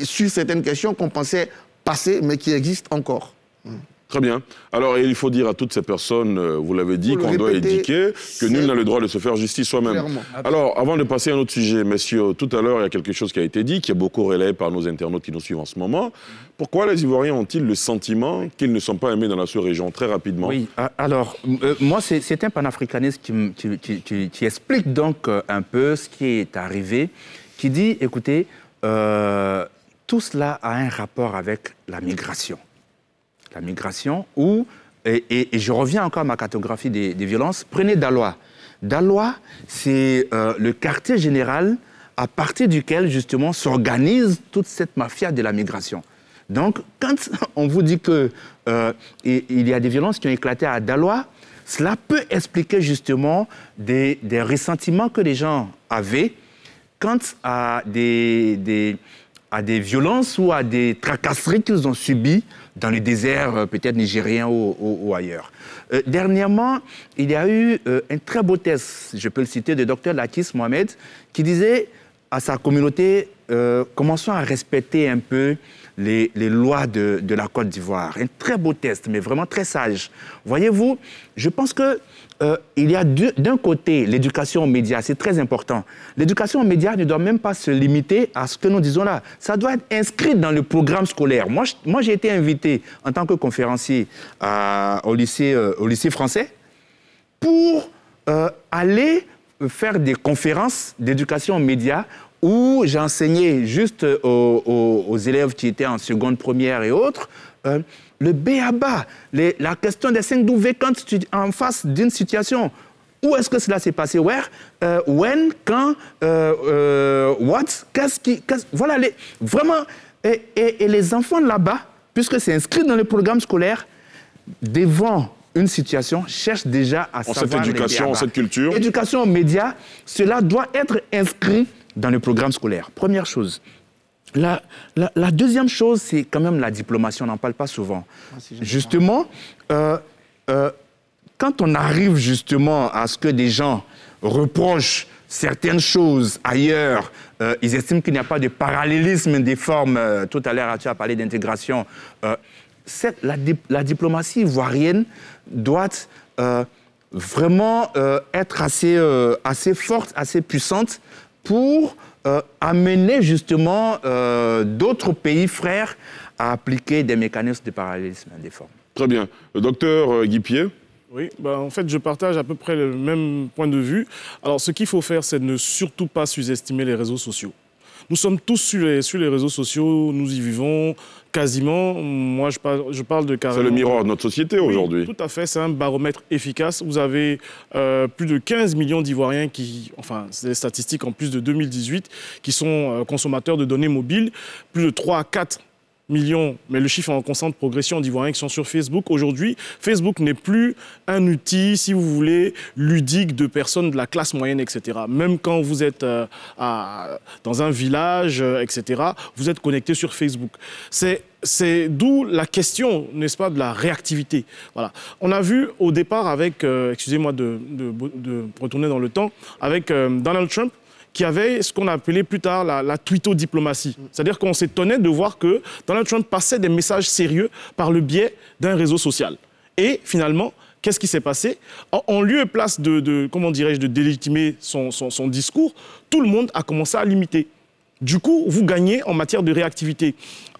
sur certaines questions qu'on pensait passer, mais qui existent encore. Très bien. Alors, il faut dire à toutes ces personnes, euh, vous l'avez dit, qu'on doit éduquer, que nul n'a le droit de se faire justice soi-même. Alors, avant de passer à un autre sujet, messieurs, tout à l'heure, il y a quelque chose qui a été dit, qui est beaucoup relayé par nos internautes qui nous suivent en ce moment. Pourquoi les Ivoiriens ont-ils le sentiment qu'ils ne sont pas aimés dans la sous-région Très rapidement. Oui, ah, alors, euh, moi, c'est un panafricaniste qui, qui, explique donc euh, un peu ce qui est arrivé, qui dit, écoutez, tout cela a un rapport avec la migration la migration, ou, et, je reviens encore à ma cartographie des, violences, prenez Dalois. Dalois, c'est euh, le quartier général à partir duquel justement s'organise toute cette mafia de la migration. Donc, quand on vous dit que euh, il y a des violences qui ont éclaté à Dalois, cela peut expliquer justement des, ressentiments que les gens avaient quant à des, à des violences ou à des tracasseries qu'ils ont subies dans les déserts euh, peut-être nigériens ou, ailleurs. Euh, dernièrement, il y a eu euh, un très beau test, je peux le citer, de Dr Lakis Mohamed, qui disait à sa communauté, commençons à respecter un peu les, lois de, la Côte d'Ivoire. Un très beau test, mais vraiment très sage. Voyez-vous, je pense que euh, il y a d'un côté l'éducation aux médias, c'est très important. L'éducation aux médias ne doit même pas se limiter à ce que nous disons là. Ça doit être inscrit dans le programme scolaire. Moi, moi j'ai été invité en tant que conférencier euh, au, lycée, euh, au lycée français pour aller faire des conférences d'éducation aux médias où j'enseignais juste aux, élèves qui étaient en seconde, première et autres, euh, le BABA, la question des cinq W quand en face d'une situation. Où est-ce que cela s'est passé Where euh, When Quand euh, What Qu'est-ce qui Voilà, vraiment. Et, les enfants là-bas, puisque c'est inscrit dans le programme scolaire, devant une situation, cherchent déjà à savoir. En cette éducation, en cette culture. Éducation aux médias, cela doit être inscrit dans le programme scolaire. Première chose. La, deuxième chose, c'est quand même la diplomatie. On n'en parle pas souvent. Ah, justement, euh, euh, quand on arrive justement à ce que des gens reprochent certaines choses ailleurs, euh, ils estiment qu'il n'y a pas de parallélisme des formes. tout à l'heure, tu as parlé d'intégration. La, diplomatie ivoirienne doit vraiment être assez, assez forte, assez puissante pour euh, amener justement euh, d'autres pays frères à appliquer des mécanismes de parallélisme des formes. Très bien. Euh, docteur Guy oui, bah, en fait, je partage à peu près le même point de vue. Alors, ce qu'il faut faire, c'est ne surtout pas sous-estimer les réseaux sociaux. Nous sommes tous sur les, sur les réseaux sociaux, nous y vivons quasiment. Moi, je parle, je parle de carrément... C'est le miroir de notre société aujourd'hui. tout à fait, c'est un baromètre efficace. Vous avez euh, plus de 15 millions d'Ivoiriens qui, enfin, c'est des statistiques en plus de 2018, qui sont euh, consommateurs de données mobiles. Plus de 3 à 4 millions, mais le chiffre est en constante progression d'Ivoiriens qui sont sur Facebook. Aujourd'hui, Facebook n'est plus un outil, si vous voulez, ludique de personnes de la classe moyenne, etc. Même quand vous êtes euh, à, dans un village, euh, etc., vous êtes connecté sur Facebook. C'est c'est d'où la question, n'est-ce pas, de la réactivité. Voilà. On a vu au départ avec, euh, excusez-moi de, retourner dans le temps, avec Donald Trump, qui avait ce qu'on appelait plus tard la, la diplomatie cest C'est-à-dire qu'on s'étonnait de voir que Donald Trump passait des messages sérieux par le biais d'un réseau social. Et finalement, Qu'est-ce qui s'est passé En lieu et place de, comment dirais-je, de délégitimer son, discours, tout le monde a commencé à l'imiter. Du coup, vous gagnez en matière de réactivité.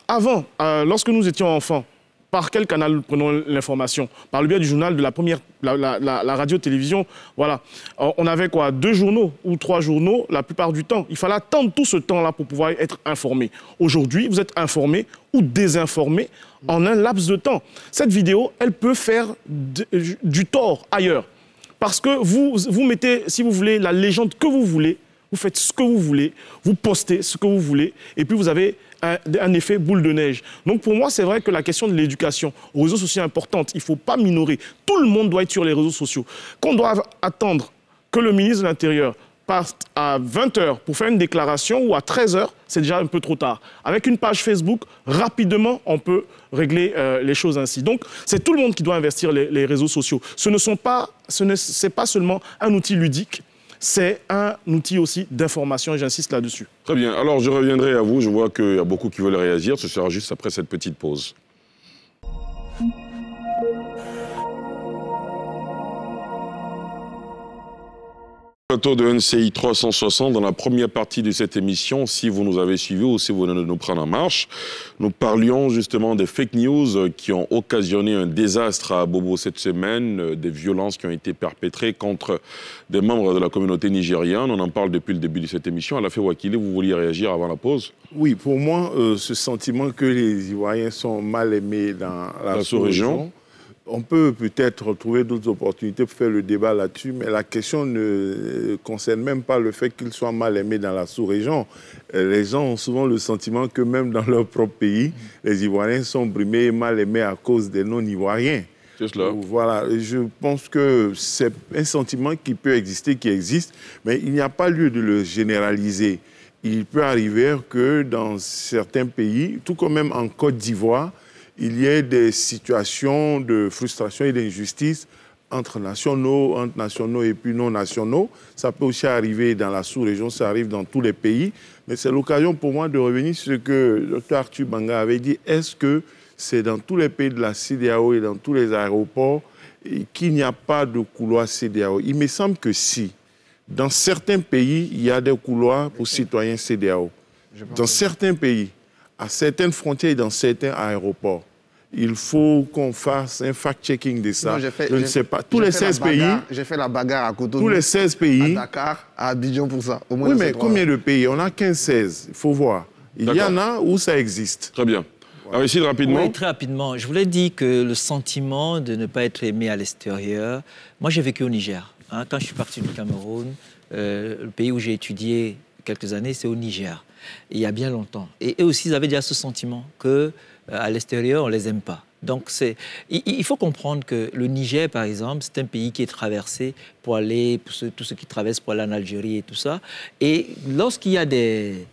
Avant, euh, lorsque nous étions enfants, par quel canal prenons l'information Par le biais du journal, de la première, la, la, radio-télévision. Voilà. Euh, on avait quoi Deux journaux ou trois journaux la plupart du temps. Il fallait attendre tout ce temps-là pour pouvoir être informé. Aujourd'hui, vous êtes informé ou désinformé en un laps de temps. Cette vidéo, elle peut faire du, du tort ailleurs. Parce que vous, vous mettez, si vous voulez, la légende que vous voulez, vous faites ce que vous voulez, vous postez ce que vous voulez, et puis vous avez un, effet boule de neige. Donc pour moi, c'est vrai que la question de l'éducation aux réseaux sociaux est importante. Il ne faut pas minorer. Tout le monde doit être sur les réseaux sociaux. Qu'on doit attendre que le ministre de l'Intérieur parte à 20h pour faire une déclaration ou à 13h, c'est déjà un peu trop tard. Avec une page Facebook, rapidement, on peut régler euh, les choses ainsi. Donc, c'est tout le monde qui doit investir les, les réseaux sociaux. Ce ne sont ce n'est pas seulement un outil ludique, c'est un outil aussi d'information, et j'insiste là-dessus. Très bien. Alors, je reviendrai à vous. Je vois qu'il y a beaucoup qui veulent réagir. Ce sera juste après cette petite pause. plateau de NCI 360, dans la première partie de cette émission, si vous nous avez suivis ou si vous venez de nous prendre en marche, nous parlions justement des fake news qui ont occasionné un désastre à Bobo cette semaine, euh, des violences qui ont été perpétrées contre des membres de la communauté nigériane. On en parle depuis le début de cette émission. À la fait, Wakili, vous vouliez réagir avant la pause Oui, pour moi, euh, ce sentiment que les Ivoiriens sont mal aimés dans la sous-région, on peut peut-être trouver d'autres opportunités pour faire le débat là-dessus, mais la question ne concerne même pas le fait qu'ils soient mal aimés dans la sous-région. Euh, les gens ont souvent le sentiment que même dans leur propre pays, les Ivoiriens sont brimés et mal aimés à cause des non-Ivoiriens. Euh, voilà, je pense que c'est un sentiment qui peut exister, qui existe, mais il n'y a pas lieu de le généraliser. Il peut arriver que dans certains pays, tout comme même en Côte d'Ivoire, il y a des situations de frustration et d'injustice entre nationaux, entre nationaux et puis non nationaux. Ça peut aussi arriver dans la sous-région, ça arrive dans tous les pays. Mais c'est l'occasion pour moi de revenir sur ce que docteur Arthur Banga avait dit. Est-ce que c'est dans tous les pays de la CDAO et dans tous les aéroports qu'il n'y a pas de couloir CDAO Il me semble que si. Dans certains pays, il y a des couloirs pour citoyens CDAO. Dans certains pays, à certaines frontières et dans certains aéroports il faut qu'on fasse un fact-checking de ça. je ne sais pas. Tous les 16 pays. J'ai fait la bagarre à Cotonou. Tous les 16 pays. À Dakar, à Abidjan pour ça. Au moins oui, mais combien de pays On a 15-16. Il faut voir. Il y en a où ça existe. Très bien. Alors ici, rapidement. très rapidement. Je voulais dire que le sentiment de ne pas être aimé à l'extérieur. Moi, j'ai vécu au Niger. Hein. quand je suis parti du Cameroun, euh, le pays où j'ai étudié quelques années, c'est au Niger. il y a bien longtemps. Et aussi, ils avaient déjà ce sentiment que euh, à l'extérieur, on les aime pas. Donc, il faut comprendre que le Niger, par exemple, c'est un pays qui est traversé pour aller, pour tout ce qui traverse pour aller en Algérie et tout ça. Et lorsqu'il y a des,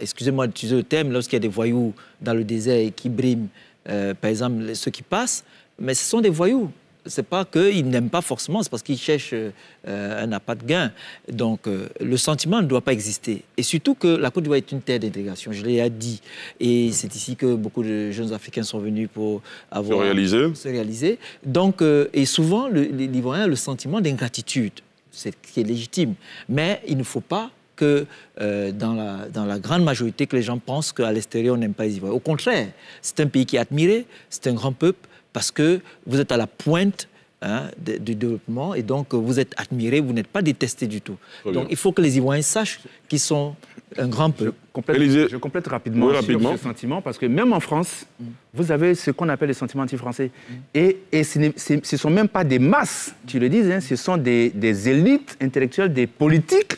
excusez-moi d'utiliser le terme, lorsqu'il y a des voyous dans le désert qui briment, euh, par exemple, ceux qui passent, mais ce sont des voyous c'est pas qu'ils n'aiment pas forcément, c'est parce qu'ils cherchent euh, un appât de gain. Donc euh, le sentiment ne doit pas exister. Et surtout que la Côte d'Ivoire est une terre d'intégration, je l'ai dit. Et c'est ici que beaucoup de jeunes Africains sont venus pour avoir, se, réaliser. Donc, euh, et souvent, l'Ivoirien a le sentiment d'ingratitude, ce qui est légitime. Mais il ne faut pas que dans, la, grande majorité que les gens pensent qu'à l'extérieur, on n'aime pas les Ivoiriens. Au contraire, c'est un pays qui est admiré, c'est un grand peuple, parce que vous êtes à la pointe hein, du développement et donc vous êtes admiré, vous n'êtes pas détesté du tout. donc il faut que les Ivoiriens sachent qu'ils sont un grand peuple. Je complète, je complète rapidement, Sur ce sentiment parce que même en France, mm. vous avez ce qu'on appelle les sentiments anti-français. Mm. Et, ce ne sont même pas des masses tu le dis, hein, ce sont des, des élites intellectuelles, des politiques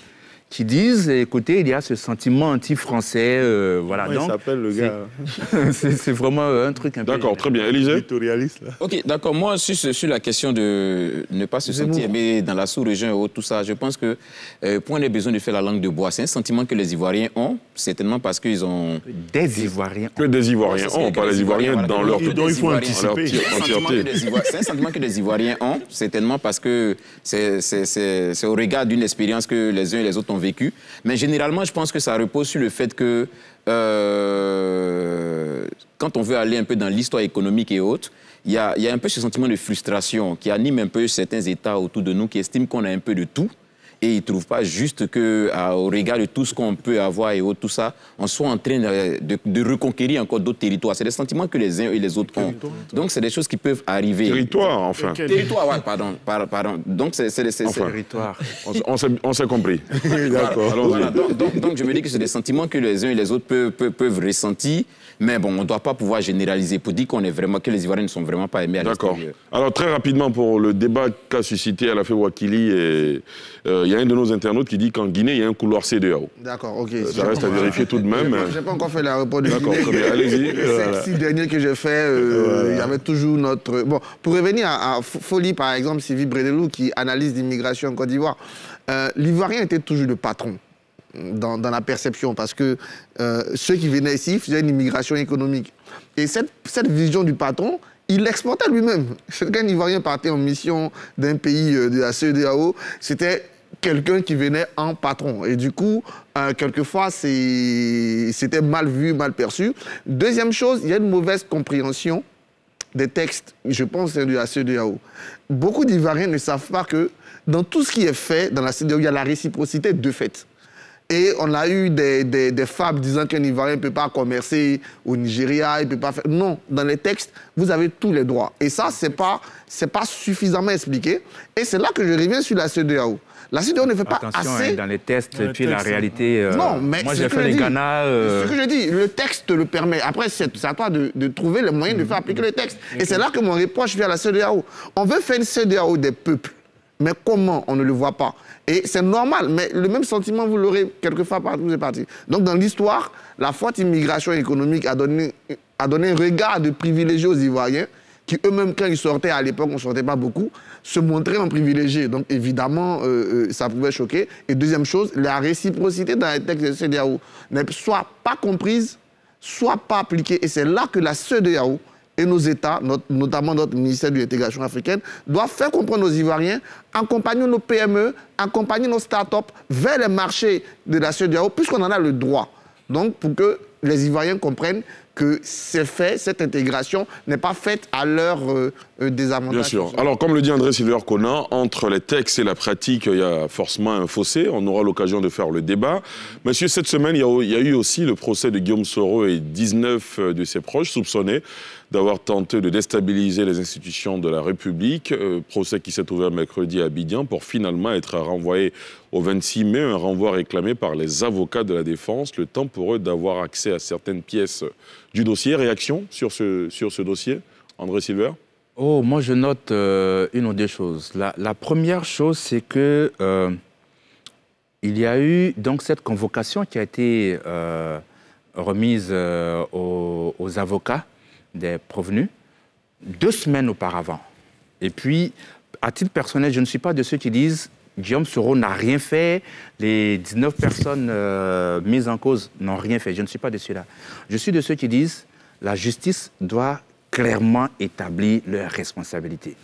qui disent eh, écoutez, il y a ce sentiment anti-français. Euh, voilà. donc, C'est vraiment euh, un truc un D'accord, très bien. Élisée Ok, d'accord. Moi, sur, sur, la question de ne pas se sentir aimé dans la sous-région tout ça, je pense que pour euh, point des besoins de faire la langue de bois, c'est un sentiment que les Ivoiriens ont, certainement parce qu'ils ont. Des Ivoiriens. Que des Ivoiriens ont, pas les Ivoiriens dans leur Donc il faut anticiper. C'est un sentiment que les Ivoiriens ont, certainement parce que c'est au regard d'une expérience que les uns et les autres ont mais généralement, je pense que ça repose sur le fait que euh, quand on veut aller un peu dans l'histoire économique et autres, il y, y a, un peu ce sentiment de frustration qui anime un peu certains États autour de nous qui estiment qu'on a un peu de tout, et ils ne trouvent pas juste qu'au regard de tout ce qu'on peut avoir et tout ça, on soit en train de, reconquérir encore d'autres territoires. C'est des sentiments que les uns et les autres ont. Donc, c'est des choses qui peuvent arriver. Territoire, enfin. Territoire, oui, pardon, pardon. Donc, c'est... Enfin, territoire. On, s'est compris. D'accord. donc, je me dis que c'est des sentiments que les uns et les autres peuvent ressentir mais bon, on ne doit pas pouvoir généraliser pour dire qu'on est vraiment, que les Ivoiriens ne sont vraiment pas aimés à D'accord. Alors, très rapidement, pour le débat qu'a suscité à la fait Wakili, euh, il y a un de nos internautes qui dit qu'en Guinée, il y a un couloir CDAO. D'accord, ok. Euh, ça reste à vérifier tout de même. Je n'ai pas encore fait la réponse de D'accord, allez-y. Le six dernier que j'ai fait, euh, il y avait toujours notre... Bon, pour revenir à, Folie, par exemple, Sylvie Bredelou, qui analyse l'immigration en Côte d'Ivoire, l'Ivoirien était toujours le patron dans, la perception, parce que euh, ceux qui venaient ici faisaient une immigration économique. Et cette, vision du patron, il l'exportait lui-même. Quand un Ivoirien partait en mission d'un pays euh, de la CEDAO, c'était quelqu'un qui venait en patron. Et du coup, euh, quelquefois, c'était mal vu, mal perçu. Deuxième chose, il y a une mauvaise compréhension des textes, je pense, hein, de la CEDAO. Beaucoup d'Ivoiriens ne savent pas que dans tout ce qui est fait dans la CEDEAO, il y a la réciprocité de fait. Et on a eu des, des, fables disant qu'un Ivoirien ne peut pas commercer au Nigeria, il peut pas faire... Non, dans les textes, vous avez tous les droits. Et ça, ce n'est pas, pas suffisamment expliqué. Et c'est là que je reviens sur la CEDEAO. La CEDEAO ne fait pas Attention, assez... Hein, dans les tests, depuis puis la réalité... Euh, non, mais Moi, j'ai fait les Ghana... Ce euh, que je dis, le texte le permet. Après, c'est à toi de, de, trouver les moyens de faire appliquer mm. le texte. Et c'est là que mon reproche vient à la CEDEAO. On veut faire une CEDEAO des peuples. Mais comment on ne le voit pas Et c'est normal, mais le même sentiment, vous l'aurez quelquefois partout, c'est parti. Donc dans l'histoire, la forte immigration économique a donné, a donné un regard de privilégié aux Ivoiriens qui eux-mêmes, quand ils sortaient à l'époque, on ne sortait pas beaucoup, se montraient en privilégié Donc évidemment, euh, euh, ça pouvait choquer. Et deuxième chose, la réciprocité dans les textes de CEDEAO n'est soit pas comprise, soit pas appliquée. Et c'est là que la CEDEAO et nos États, notamment notre ministère de l'intégration africaine, doivent faire comprendre aux Ivoiriens, accompagner nos PME, accompagner nos start-up vers les marchés de la CEDEAO, puisqu'on en a le droit. Donc, pour que les Ivoiriens comprennent que c'est fait, cette intégration n'est pas faite à leur euh, euh, des Bien sûr. Alors, comme le dit André Silver Conan, entre les textes et la pratique, il y a forcément un fossé. On aura l'occasion de faire le débat. Monsieur, cette semaine, il y, a, il y a eu aussi le procès de Guillaume Soro et 19 euh, de ses proches soupçonnés d'avoir tenté de déstabiliser les institutions de la République, euh, procès qui s'est ouvert mercredi à Abidjan pour finalement être renvoyé au 26 mai, un renvoi réclamé par les avocats de la défense, le temps pour eux d'avoir accès à certaines pièces du dossier. Réaction sur ce, sur ce dossier, André Silver Oh, moi je note euh, une ou deux choses. La, première chose, c'est que euh, il y a eu donc cette convocation qui a été remise aux avocats des provenus deux semaines auparavant. Et puis, à titre personnel, je ne suis pas de ceux qui disent Guillaume Soro n'a rien fait, les 19 personnes euh, mises en cause n'ont rien fait. Je ne suis pas de ceux-là. Je suis de ceux qui disent la justice doit clairement établir leurs responsabilités.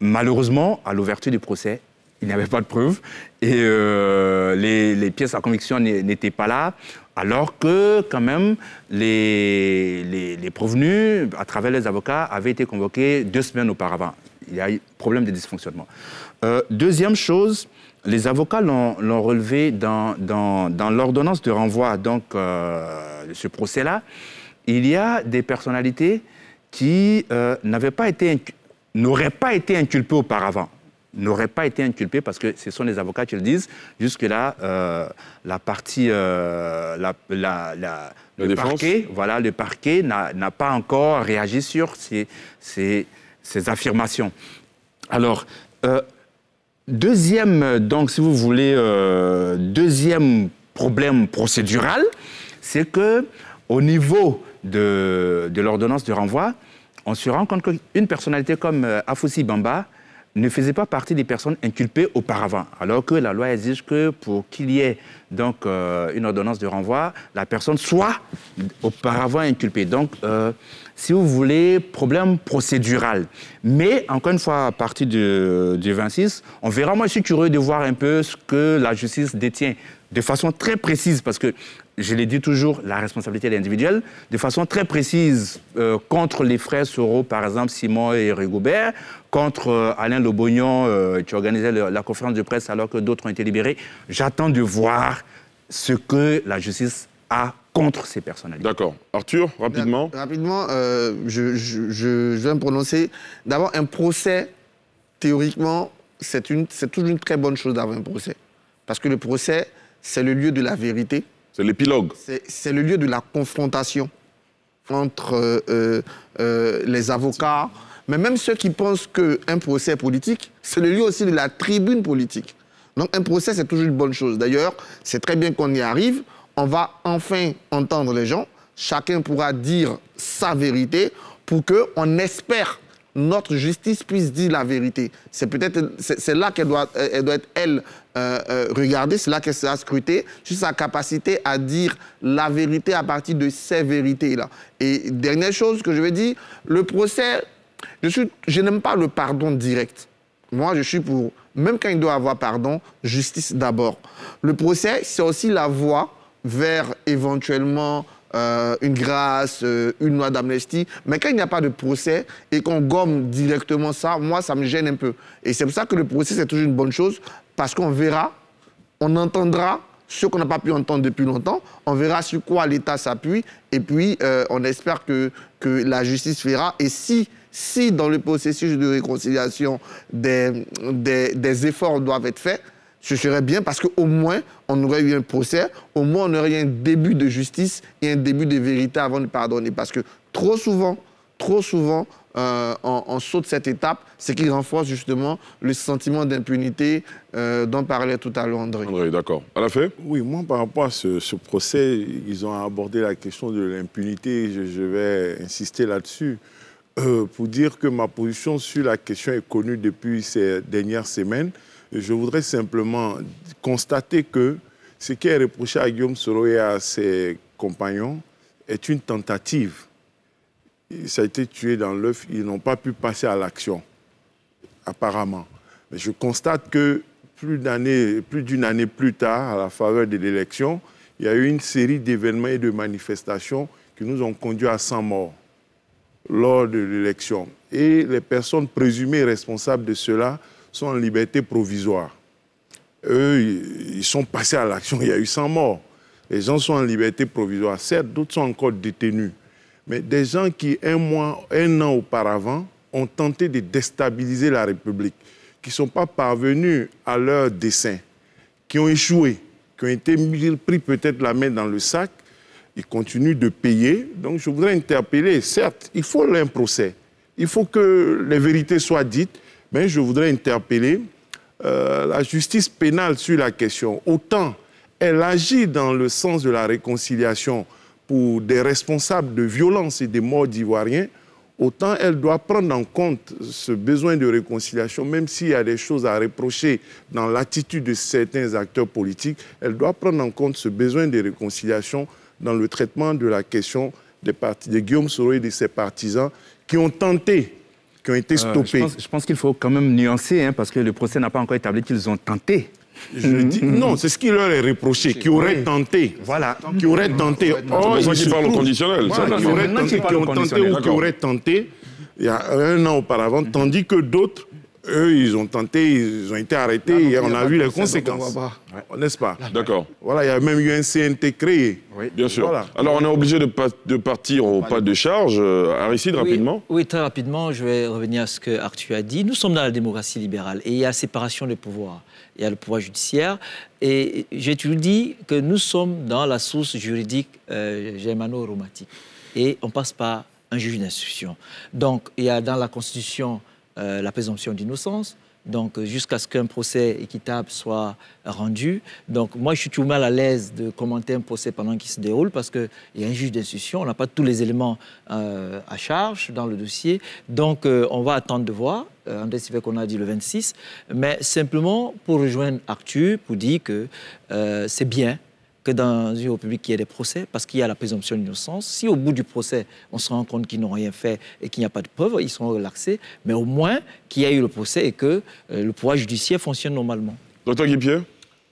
Malheureusement, à l'ouverture du procès, il n'y avait pas de preuves et euh, les, les, pièces à conviction n'étaient pas là. Alors que, quand même, les, les, provenus, à travers les avocats, avaient été convoqués deux semaines auparavant. Il y a eu problème de dysfonctionnement. Euh, deuxième chose, les avocats l'ont relevé dans, l'ordonnance de renvoi donc, euh, de ce procès-là. Il y a des personnalités qui euh, n'auraient pas été inculpées auparavant n'aurait pas été inculpé parce que ce sont les avocats qui le disent. Jusque-là, euh, la partie, euh, le, parquet, voilà, le parquet n'a pas encore réagi sur ces, affirmations. Alors, euh, deuxième, donc, si vous voulez, deuxième problème procédural, c'est que au niveau de, l'ordonnance de renvoi, on se rend compte qu'une personnalité comme Afoussi Bamba ne faisait pas partie des personnes inculpées auparavant, alors que la loi exige que pour qu'il y ait donc euh, une ordonnance de renvoi, la personne soit auparavant inculpée. Donc, euh, si vous voulez, problème procédural. Mais, encore une fois, à partir du 26, on verra. Moi, je suis curieux de voir un peu ce que la justice détient de façon très précise, parce que je l'ai dit toujours, la responsabilité est individuelle, de façon très précise euh, contre les frères Soros, par exemple, Simon et Rigobert, contre euh, Alain Lebognon euh, qui organisait la conférence de presse alors que d'autres ont été libérés. J'attends de voir ce que la justice a contre ces personnalités. D'accord. Arthur, rapidement. Rapidement, euh, je, je, vais me prononcer. D'abord, un procès, théoriquement, c'est toujours une très bonne chose d'avoir un procès. Parce que le procès, c'est le lieu de la vérité. C'est l'épilogue. C'est le lieu de la confrontation entre euh, euh, les avocats, mais même ceux qui pensent qu'un procès politique, c'est le lieu aussi de la tribune politique. Donc un procès, c'est toujours une bonne chose. D'ailleurs, c'est très bien qu'on y arrive, on va enfin entendre les gens. Chacun pourra dire sa vérité pour que on espère notre justice puisse dire la vérité. C'est peut-être c'est là qu'elle doit, elle doit être elle euh, euh, regardée, c'est là qu'elle sera scrutée sur sa capacité à dire la vérité à partir de ces vérités là. Et dernière chose que je vais dire, le procès, je je n'aime pas le pardon direct. Moi, je suis pour même quand il doit avoir pardon, justice d'abord. Le procès, c'est aussi la voie vers éventuellement euh, une grâce, euh, une loi d'amnistie. Mais quand il n'y a pas de procès et qu'on gomme directement ça, moi, ça me gêne un peu. Et c'est pour ça que le procès, c'est toujours une bonne chose, parce qu'on verra, on entendra ce qu'on n'a pas pu entendre depuis longtemps, on verra sur quoi l'État s'appuie, et puis euh, on espère que, la justice fera. Et si, si dans le processus de réconciliation, des efforts doivent être faits, ce serait bien parce qu'au moins, on aurait eu un procès, au moins, on aurait eu un début de justice et un début de vérité avant de pardonner. Parce que trop souvent, trop souvent, euh, on, saute cette étape, ce qui renforce justement le sentiment d'impunité euh, dont parlait tout à l'heure André. André, d'accord. À la Oui, moi, par rapport à ce, procès, ils ont abordé la question de l'impunité, je, vais insister là-dessus. Euh, pour dire que ma position sur la question est connue depuis ces dernières semaines. Je voudrais simplement constater que ce qui est reproché à Guillaume Soro et à ses compagnons est une tentative. Ça a été tué dans l'œuf, ils n'ont pas pu passer à l'action, apparemment. Mais je constate que plus d'une année, plus tard, à la faveur de l'élection, il y a eu une série d'événements et de manifestations qui nous ont conduits à 100 morts lors de l'élection. Et les personnes présumées responsables de cela sont en liberté provisoire. Eux, ils sont passés à l'action, il y a eu 100 morts. Les gens sont en liberté provisoire. Certes, d'autres sont encore détenus. Mais des gens qui, un mois, un an auparavant, ont tenté de déstabiliser la République, qui ne sont pas parvenus à leur dessein, qui ont échoué, qui ont été pris peut-être la main dans le sac, ils continuent de payer. Donc je voudrais interpeller, certes, il faut un procès, il faut que les vérités soient dites, mais je voudrais interpeller euh, la justice pénale sur la question. Autant elle agit dans le sens de la réconciliation pour des responsables de violence et des morts d'Ivoiriens, autant elle doit prendre en compte ce besoin de réconciliation, même s'il y a des choses à reprocher dans l'attitude de certains acteurs politiques, elle doit prendre en compte ce besoin de réconciliation dans le traitement de la question des de Guillaume Soro et de ses partisans qui ont tenté qui ont été euh, stoppés. je pense, qu'il faut quand même nuancer, hein, parce que le procès n'a pas encore établi qu'ils ont tenté. Mhm. non, c'est ce qui leur est reproché, qui auraient tenté. Voilà. Qui auraient tenté. Oh, c'est qui parle au conditionnel. Voilà, qui auraient tenté, qui tenté ou qui auraient tenté il y a un an auparavant, mhm. tandis que d'autres eux, ils ont tenté, ils ont été arrêtés et on a, vu les conséquences. N'est-ce pas D'accord. Voilà, il y a même eu un CNT créé. Oui. Bien sûr. Voilà. Alors, on est obligé de, de partir au pas de charge. Euh, Aristide, rapidement. Oui, très rapidement, je vais revenir à ce que Arthur a dit. Nous sommes dans la démocratie libérale et il y a séparation des pouvoirs. Il y a le pouvoir judiciaire et j'ai toujours dit que nous sommes dans la source juridique euh, germano-romatique et on passe par un juge d'instruction. Donc, il y a dans la Constitution euh, la présomption d'innocence, donc euh, jusqu'à ce qu'un procès équitable soit rendu. Donc moi, je suis tout mal à l'aise de commenter un procès pendant qu'il se déroule parce qu'il y a un juge d'instruction, on n'a pas tous les éléments euh, à charge dans le dossier. Donc on va attendre de voir. André qu'on a dit le 26, mais simplement pour rejoindre Arthur, pour dire que c'est bien que dans une république il y ait des procès, parce qu'il y a la présomption d'innocence. Si au bout du procès, on se rend compte qu'ils n'ont rien fait et qu'il n'y a pas de preuves, ils sont relaxés, mais au moins qu'il y a eu le procès et que euh, le pouvoir judiciaire fonctionne normalement. Docteur Guipier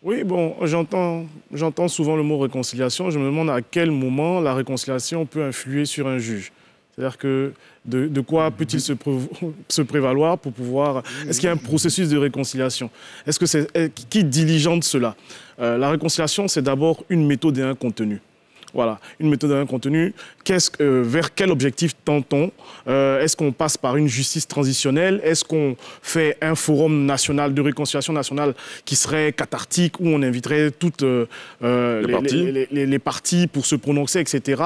oui, bon, j'entends souvent le mot réconciliation. Je me demande à quel moment la réconciliation peut influer sur un juge. C'est-à-dire que de, quoi peut-il se, se, prévaloir pour pouvoir... Est-ce qu'il y a un processus de réconciliation Est-ce que c'est... Qui diligente cela euh, la réconciliation, c'est d'abord une méthode et un contenu. Voilà, une méthode et un contenu. ce que euh, vers quel objectif tend-on euh, Est-ce qu'on passe par une justice transitionnelle Est-ce qu'on fait un forum national de réconciliation nationale qui serait cathartique, où on inviterait toutes les, parties. pour se prononcer, etc.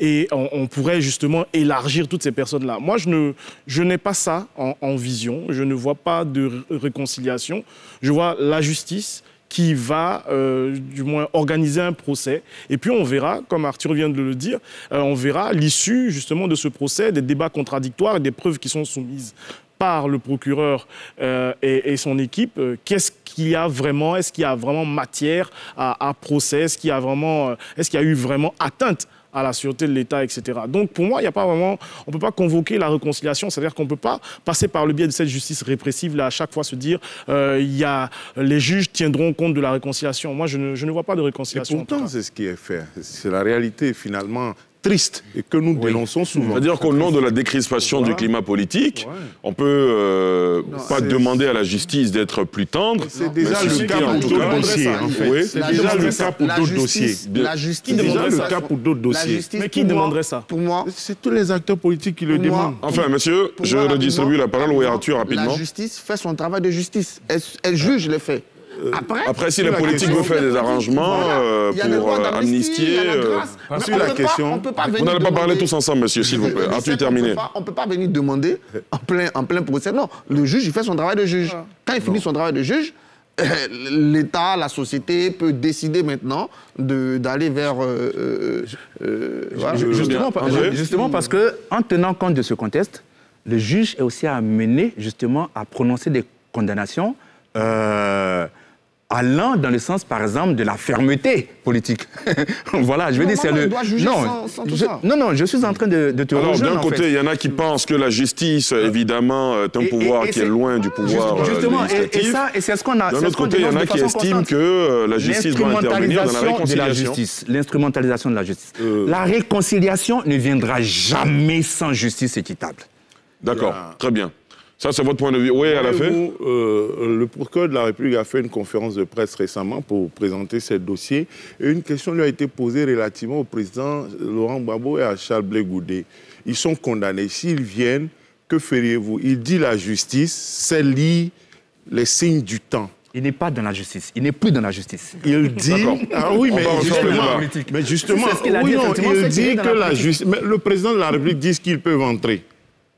Et on, pourrait justement élargir toutes ces personnes-là. Moi, je, ne, je n'ai pas ça en, vision. Je ne vois pas de réconciliation. Je vois la justice, qui va, euh, du moins, organiser un procès. Et puis on verra, comme Arthur vient de le dire, euh, on verra l'issue justement de ce procès, des débats contradictoires et des preuves qui sont soumises par le procureur euh, et, et, son équipe, euh, qu'est-ce qu'il y a vraiment Est-ce qu'il y a vraiment matière à, procès Est-ce qu'il y a vraiment, euh, est-ce qu'il y a eu vraiment atteinte à la sûreté de l'État, etc. Donc pour moi, il n'y a pas vraiment, on ne peut pas convoquer la réconciliation, c'est-à-dire qu'on ne peut pas passer par le biais de cette justice répressive là à chaque fois se dire, euh, il y a, les juges tiendront compte de la réconciliation. Moi, je ne, je ne vois pas de réconciliation. Et pourtant, c'est ce qui est fait. C'est la réalité finalement triste et que nous dénonçons souvent. C'est-à-dire qu'au nom de la décrispation du climat politique, on on peut euh, pas demander à la justice d'être plus tendre. C'est déjà le cas pour d'autres dossiers. C'est déjà le cas pour d'autres dossiers. La justice déjà le cas pour d'autres dossiers. Mais qui demanderait ça Pour moi, c'est tous les acteurs politiques qui le demandent. Enfin, monsieur, je redistribue la parole. au Arthur, rapidement. La justice fait son travail de justice. Elle juge les faits. Euh, après, si les politiques veulent faire des arrangements euh, pour euh, amnistier, la question. Vous n'allez pas parler tous ensemble, monsieur, s'il vous plaît. Ah, terminé. On ne peut pas venir demander en plein, en plein procès. Non, le juge, il fait son travail de juge. Ah. Quand il finit son travail de juge, l'État, la société peut décider maintenant d'aller vers... justement, parce que en tenant compte de ce contexte, le juge est aussi amené justement à prononcer des condamnations allant dans le sens, par exemple, de la fermeté politique. voilà, je veux dire, c'est le... Doit juger non, sans, tout ça. non, non, je suis en train de, te Alors, d'un côté, il y en a qui pensent que la justice, euh, évidemment, est un pouvoir qui est... loin du pouvoir euh, Justement, et, ça, et c'est ce qu'on a... D'un autre côté, il y en a qui estiment que euh, la justice doit intervenir dans la réconciliation. L'instrumentalisation de la justice. La réconciliation ne viendra jamais sans justice équitable. D'accord, très bien. Ça, c'est votre point de vue. Oui, à la fin. Euh, le procureur de la République a fait une conférence de presse récemment pour présenter ce dossier. Et une question lui a été posée relativement au président Laurent Gbagbo et à Charles Blé Ils sont condamnés. S'ils viennent, que feriez-vous Il dit la justice, c'est lit les signes du temps. Il n'est pas dans la justice. Il n'est plus dans la justice. Il dit. Ah oui, mais justement. Mais justement, il, dit que la justice. le président de la République dit qu'ils peuvent entrer.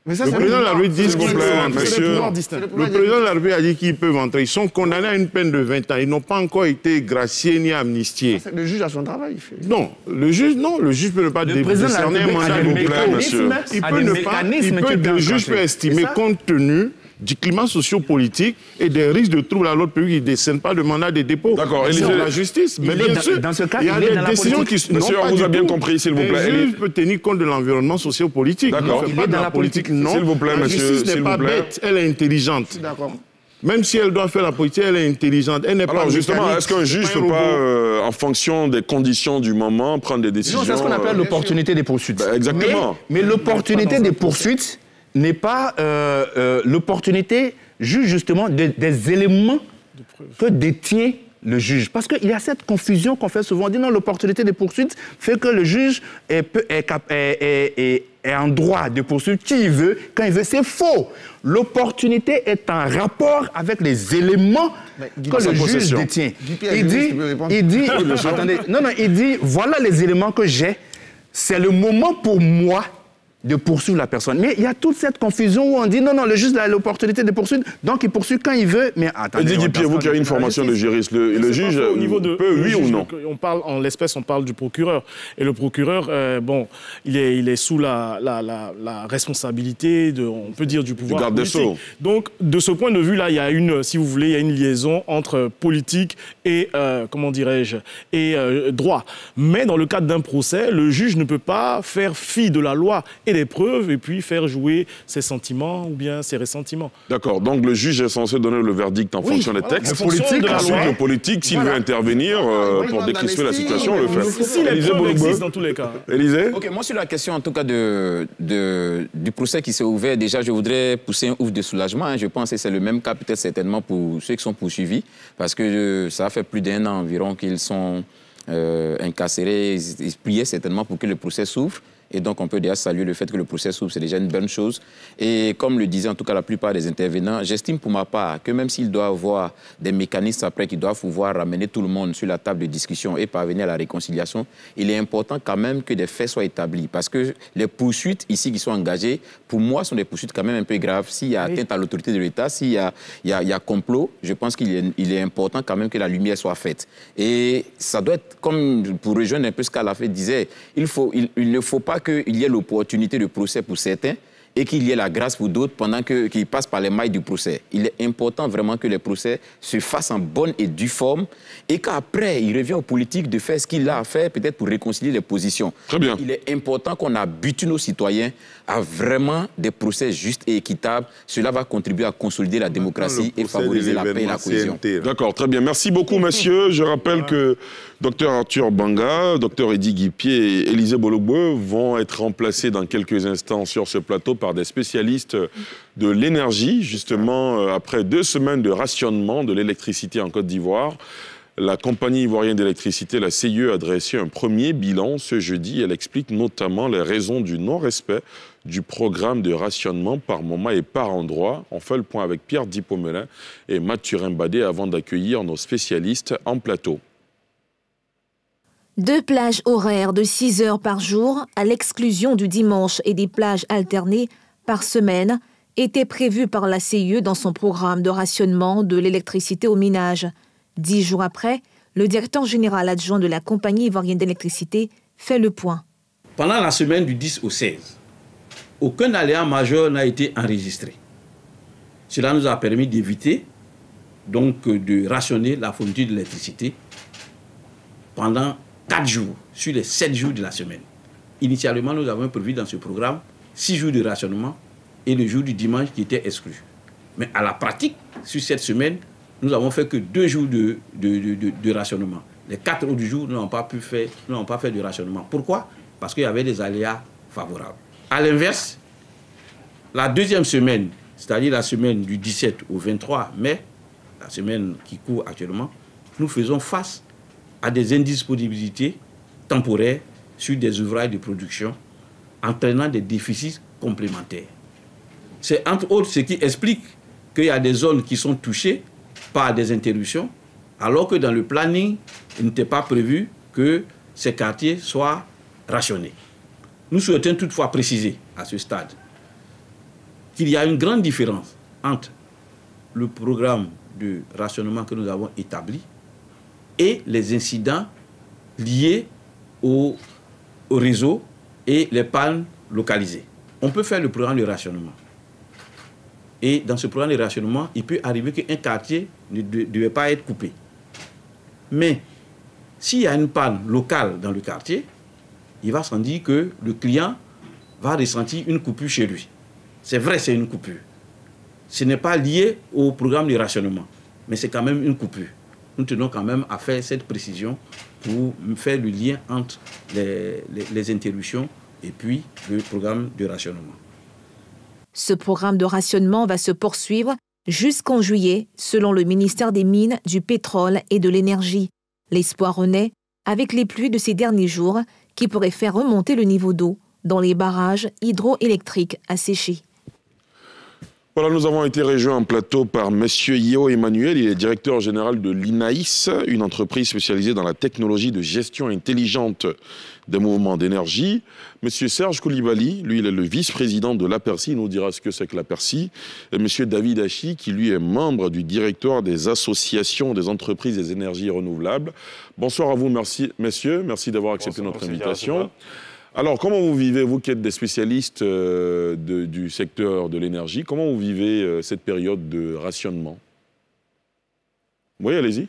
Mais ça, le président de la République dit Le président de la a dit qu'ils peuvent entrer. Ils sont condamnés à une peine de 20 ans. Ils n'ont pas encore été graciés ni amnistiés. le juge a son travail. Il fait. Non, le juge, non, le juge peut ne pas décerner un mandat de monsieur. Il peut ne pas. le juge peut estimer, compte tenu du climat sociopolitique et des risques de troubles à l'autre pays qui ne décèdent pas le mandat des dépôts. D'accord. Et la justice. Mais bien dans, sûr, ce cas, il y a des décisions qui sont. Monsieur, on vous a bien compris, s'il vous plaît. Le juge peut tenir compte de l'environnement sociopolitique. D'accord. Il, est dans la politique, non. S'il vous plaît, monsieur. La justice n'est pas bête, elle est intelligente. D'accord. Même si elle doit faire la politique, elle est intelligente. Elle n'est pas. Alors justement, est-ce qu'un juge ne peut pas, euh, en fonction des conditions du moment, prendre des décisions Non, c'est ce qu'on appelle euh, l'opportunité des poursuites. Ben, exactement. mais l'opportunité des poursuites, n'est pas euh, euh, l'opportunité juste justement des éléments que détient le juge. Parce qu'il y a cette confusion qu'on fait souvent. On dit non, l'opportunité de poursuite fait que le juge est, en droit de poursuivre qui il veut, quand il veut. C'est faux. L'opportunité est en rapport avec les éléments que le juge détient. Il dit, il dit, non, il dit, voilà les éléments que j'ai. C'est le moment pour moi de poursuivre la personne. Mais il y a toute cette confusion où on dit non, non, le juge a l'opportunité de poursuivre, donc il poursuit quand il veut, mais attendez. vous qui avez une formation de juriste, le, juge euh, peut, oui ou non on parle, En l'espèce, on parle du procureur. Et le procureur, euh, bon, il est, sous la, responsabilité, de, on peut dire, du pouvoir du garde Des sceaux. Donc, de ce point de vue-là, il y a une, si vous voulez, il y a une liaison entre politique et, euh, comment dirais-je, et droit. Mais dans le cadre d'un procès, le juge ne peut pas faire fi de la loi les preuves et puis faire jouer ses sentiments ou bien ses ressentiments. D'accord. Donc le juge est censé donner le verdict en fonction des textes. Le politique, de la loi. politique, s'il veut intervenir euh, pour décrisper la situation, le fait. Si les preuves existent dans tous les cas. Élisée Ok, moi sur la question en tout cas de, du procès qui s'est ouvert, déjà je voudrais pousser un ouf de soulagement. Hein. Je pense que c'est le même cas peut-être certainement pour ceux qui sont poursuivis parce que euh, ça fait plus d'un an environ qu'ils sont... Euh, incarcérés. Ils, priaient certainement pour que le procès s'ouvre. Et donc, on peut déjà saluer le fait que le procès s'ouvre, c'est déjà une bonne chose. Et comme le disait en tout cas la plupart des intervenants, j'estime pour ma part que même s'il doit avoir des mécanismes après qui doivent pouvoir ramener tout le monde sur la table de discussion et parvenir à la réconciliation, il est important quand même que des faits soient établis. Parce que les poursuites ici qui sont engagées, pour moi, sont des poursuites quand même un peu graves. S'il y a ah atteinte à l'autorité de l'État, s'il y, y a, complot, je pense qu'il est, il est important quand même que la lumière soit faite. Et ça doit être, comme pour rejoindre un peu ce qu'Alafé disait, il, faut, il ne faut pas qu'il y ait l'opportunité de procès pour certains et qu'il y ait la grâce pour d'autres pendant qu'ils passent par les mailles du procès. Il est important vraiment que les procès se fassent en bonne et due forme et qu'après, il revient aux politiques de faire ce qu'il a à faire peut-être pour réconcilier les positions. Très bien. Il est important qu'on habitue nos citoyens à vraiment des procès justes et équitables. Cela va contribuer à consolider la démocratie et favoriser la paix et la cohésion. D'accord, très bien. Merci beaucoup, monsieur. Je rappelle que Dr Arthur Banga, Dr Eddy Guipier et Élisée Bologbe vont être remplacés dans quelques instants sur ce plateau par des spécialistes de l'énergie, justement euh, après deux semaines de rationnement de l'électricité en Côte d'Ivoire. La compagnie ivoirienne d'électricité, la CIE, a dressé un premier bilan ce jeudi. Elle explique notamment les raisons du non-respect du programme de rationnement par moment et par endroit. On fait le point avec Pierre Dipomelin et Mathurin Badet avant d'accueillir nos spécialistes en plateau. Deux plages horaires de 6 heures par jour, à l'exclusion du dimanche et des plages alternées par semaine, étaient prévues par la CIE dans son programme de rationnement de l'électricité au minage. Dix jours après, le directeur général adjoint de la compagnie ivoirienne d'électricité fait le point. Pendant la semaine du 10 au 16, aucun aléa majeur n'a été enregistré. Cela nous a permis d'éviter donc de rationner la fourniture d'électricité pendant 4 jours sur les 7 jours de la semaine. Initialement, nous avons prévu dans ce programme 6 jours de rationnement et le jour du dimanche qui était exclu. Mais à la pratique, sur cette semaine, nous avons fait que 2 jours de, rationnement. Les 4 autres jours, nous n'avons pas pu pas fait de rationnement. Pourquoi Parce qu'il y avait des aléas favorables. À l'inverse, la deuxième semaine, c'est-à-dire la semaine du 17 au 23 mai, la semaine qui court actuellement, nous faisons face à des indisponibilités temporaires sur des ouvrages de production, entraînant des déficits complémentaires. C'est entre autres ce qui explique qu'il y a des zones qui sont touchées par des interruptions, alors que dans le planning, il n'était pas prévu que ces quartiers soient rationnés. Nous souhaitons toutefois préciser à ce stade qu'il y a une grande différence entre le programme de rationnement que nous avons établi et les incidents liés au, réseau et les pannes localisées. On peut faire le programme de rationnement. Et dans ce programme de rationnement, il peut arriver qu'un quartier ne devait pas être coupé. Mais s'il y a une panne locale dans le quartier, il va sans dire que le client va ressentir une coupure chez lui. C'est vrai, c'est une coupure. Ce n'est pas lié au programme de rationnement, mais c'est quand même une coupure. Nous tenons quand même à faire cette précision pour faire le lien entre les, interruptions et puis le programme de rationnement. Ce programme de rationnement va se poursuivre jusqu'en juillet, selon le ministère des Mines, du Pétrole et de l'Énergie. L'espoir renaît avec les pluies de ces derniers jours, qui pourrait faire remonter le niveau d'eau dans les barrages hydroélectriques asséchés. Voilà, nous avons été rejoints en plateau par M. io Emmanuel. Il est directeur général de l'INAIS, une entreprise spécialisée dans la technologie de gestion intelligente des mouvements d'énergie. M. Serge Koulibaly, lui, il est le vice-président de l'Apercy, Il nous dira ce que c'est que l'Apercy. Et M. David Hachi, qui lui est membre du directoire des associations des entreprises des énergies renouvelables. Bonsoir à vous, merci, messieurs. Merci d'avoir accepté notre invitation. Alors, comment vous vivez, vous qui êtes des spécialistes euh, du secteur de l'énergie, comment vous vivez euh, cette période de rationnement Oui, allez-y.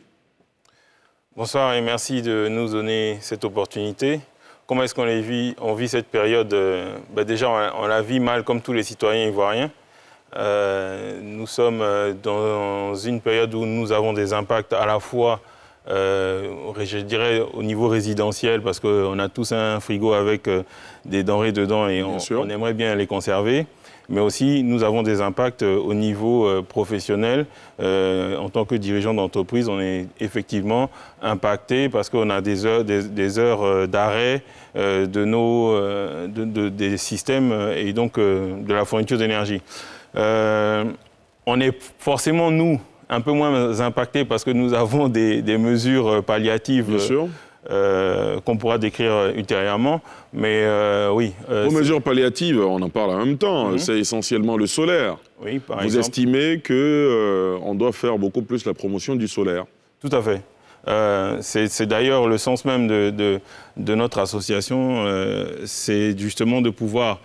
Bonsoir et merci de nous donner cette opportunité. Comment est-ce qu'on vit, cette période euh, ben Déjà, on, on, la vit mal comme tous les citoyens ivoiriens. nous sommes dans une période où nous avons des impacts à la fois euh, je dirais au niveau résidentiel, parce qu'on a tous un frigo avec euh, des denrées dedans et on, aimerait bien les conserver. Mais aussi, nous avons des impacts euh, au niveau professionnel. en tant que dirigeant d'entreprise, on est effectivement impacté parce qu'on a des heures, des, heures d'arrêt de nos, des systèmes et donc de la fourniture d'énergie. on est forcément, nous, un peu moins impacté parce que nous avons des, mesures euh, palliatives. Euh, euh, qu'on pourra décrire ultérieurement, mais oui. Aux mesures palliatives, on en parle en même temps, mhm. c'est essentiellement le solaire. Oui, par Vous estimez qu'on doit faire beaucoup plus la promotion du solaire Tout à fait. c'est d'ailleurs le sens même de, notre association, c'est justement de pouvoir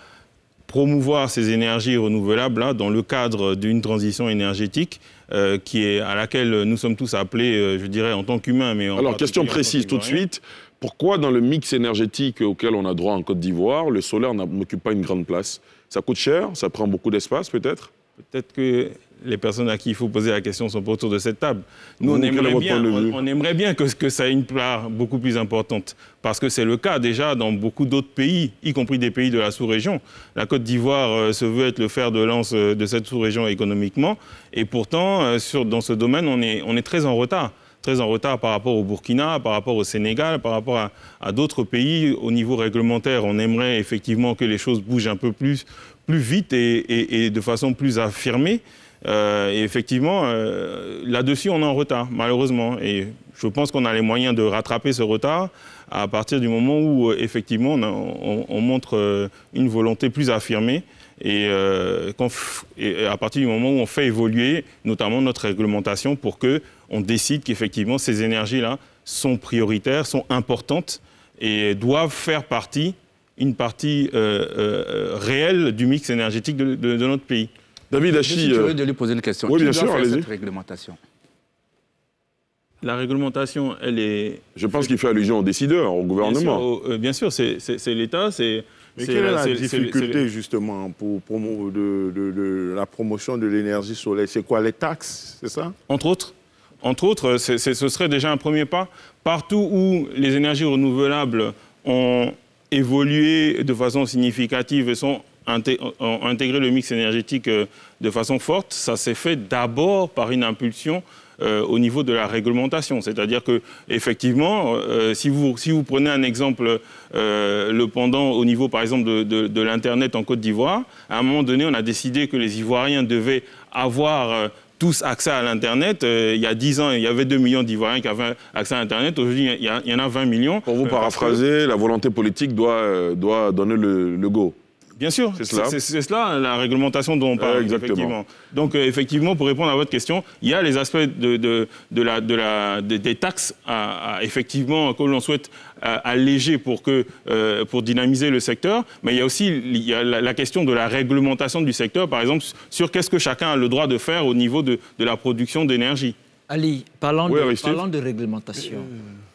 promouvoir ces énergies renouvelables hein, dans le cadre d'une transition énergétique euh, qui est, à laquelle nous sommes tous appelés, euh, je dirais, en tant qu'humains. Mais Alors, question précise tout de suite. Pourquoi dans le mix énergétique auquel on a droit en Côte d'Ivoire, le solaire n'occupe pas une grande place Ça coûte cher Ça prend beaucoup d'espace peut-être Peut-être que les personnes à qui il faut poser la question sont pas autour de cette table. Nous, on aimerait, bien, on, aimerait, bien, que, que ça ait une part beaucoup plus importante, parce que c'est le cas déjà dans beaucoup d'autres pays, y compris des pays de la sous-région. La Côte d'Ivoire euh, se veut être le fer de lance euh, de cette sous-région économiquement, et pourtant, euh, sur, dans ce domaine, on est, on est très en retard très en retard par rapport au Burkina, par rapport au Sénégal, par rapport à, d'autres pays. Au niveau réglementaire, on aimerait effectivement que les choses bougent un peu plus, plus vite et, et de façon plus affirmée. Euh, et effectivement, euh, là-dessus, on est en retard, malheureusement. Et je pense qu'on a les moyens de rattraper ce retard à partir du moment où, euh, effectivement, on, montre une volonté plus affirmée et, à partir du moment où on fait évoluer, notamment notre réglementation, pour que on décide qu'effectivement ces énergies-là sont prioritaires, sont importantes et doivent faire partie, une partie réelle du mix énergétique de notre pays. David Hachi. Je suis euh, de lui poser une question. Oui, bien cette réglementation La réglementation, elle est. Je pense qu'il fait allusion aux décideurs, au gouvernement. Bien sûr, euh, c'est l'État, c'est. Mais quelle est la difficulté, justement, pour la promotion de l'énergie solaire C'est quoi les taxes, c'est ça Entre autres. Entre autres, ce serait déjà un premier pas. Partout où les énergies renouvelables ont évolué de façon significative et sont ont intégré le mix énergétique euh, de façon forte, ça s'est fait d'abord par une impulsion euh, au niveau de la réglementation. C'est-à-dire que effectivement, euh, si, vous, si vous prenez un exemple, le pendant au niveau par exemple de, de, l'Internet en Côte d'Ivoire, à un moment donné, on a décidé que les Ivoiriens devaient avoir tous accès à l'Internet. il y a 10 ans, il y avait 2 millions d'Ivoiriens qui avaient accès à l'Internet. Aujourd'hui, il, y, en a 20 millions. Pour vous paraphraser, la volonté politique doit, doit donner le, le go. Bien sûr, c'est cela. la réglementation dont on parle. Donc euh, effectivement, pour répondre à votre question, il y a les aspects de, des taxes à, effectivement que l'on souhaite euh, alléger pour que euh, pour dynamiser le secteur, mais il y a aussi la, question de la réglementation du secteur, par exemple sur qu'est-ce que chacun a le droit de faire au niveau de, la production d'énergie. Ali, parlant, de, parlant de réglementation.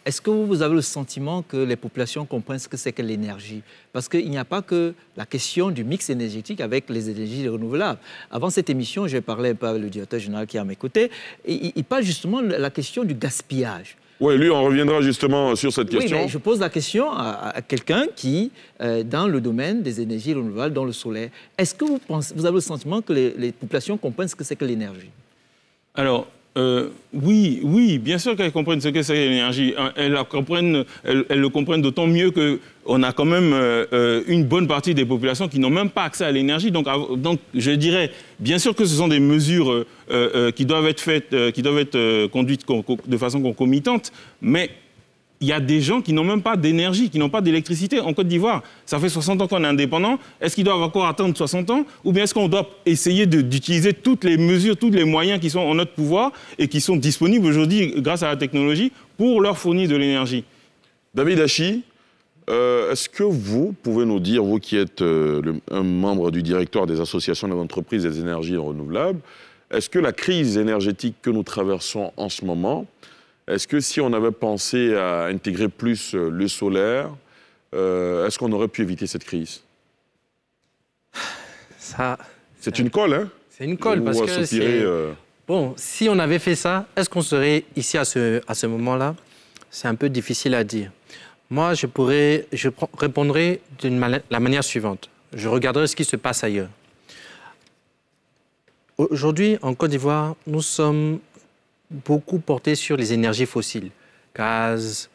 Est-ce que vous avez le sentiment que les populations comprennent ce que c'est que l'énergie Parce qu'il n'y a pas que la question du mix énergétique avec les énergies renouvelables. Avant cette émission, j'ai parlé un avec le directeur général qui est à mes côtés. il parle justement de la question du gaspillage. Oui, lui, on reviendra justement sur cette question. Oui, je pose la question à, quelqu'un qui, euh, dans le domaine des énergies renouvelables, dans le solaire, est-ce que vous, pensez, vous avez le sentiment que les, les populations comprennent ce que c'est que l'énergie Alors, euh, oui, oui, bien sûr qu'elles comprennent ce que c'est l'énergie. Hein, elles, elles, le comprennent d'autant mieux qu'on a quand même euh, euh, une bonne partie des populations qui n'ont même pas accès à l'énergie. Donc, donc, je dirais, bien sûr que ce sont des mesures qui doivent être faites, qui doivent être conduites de façon concomitante, mais il y a des gens qui n'ont même pas d'énergie, qui n'ont pas d'électricité. En Côte d'Ivoire, ça fait 60 ans qu'on est indépendant. Est-ce qu'ils doivent encore attendre 60 ans Ou bien est-ce qu'on doit essayer d'utiliser toutes les mesures, tous les moyens qui sont en notre pouvoir et qui sont disponibles aujourd'hui grâce à la technologie pour leur fournir de l'énergie David Hachi, euh, est-ce que vous pouvez nous dire, vous qui êtes euh, un membre du directoire des associations d'entreprises l'entreprise des énergies renouvelables, est-ce que la crise énergétique que nous traversons en ce moment est-ce que si on avait pensé à intégrer plus euh, le solaire, euh, est-ce qu'on aurait pu éviter cette crise Ça. C'est une colle, hein C'est une colle parce que euh, Bon, si on avait fait ça, est-ce qu'on serait ici à ce, à ce moment-là C'est un peu difficile à dire. Moi, je pourrais, je répondrai de la manière suivante. Je regarderai ce qui se passe ailleurs. Aujourd'hui, en Côte d'Ivoire, nous sommes beaucoup porté sur les énergies fossiles, gaz,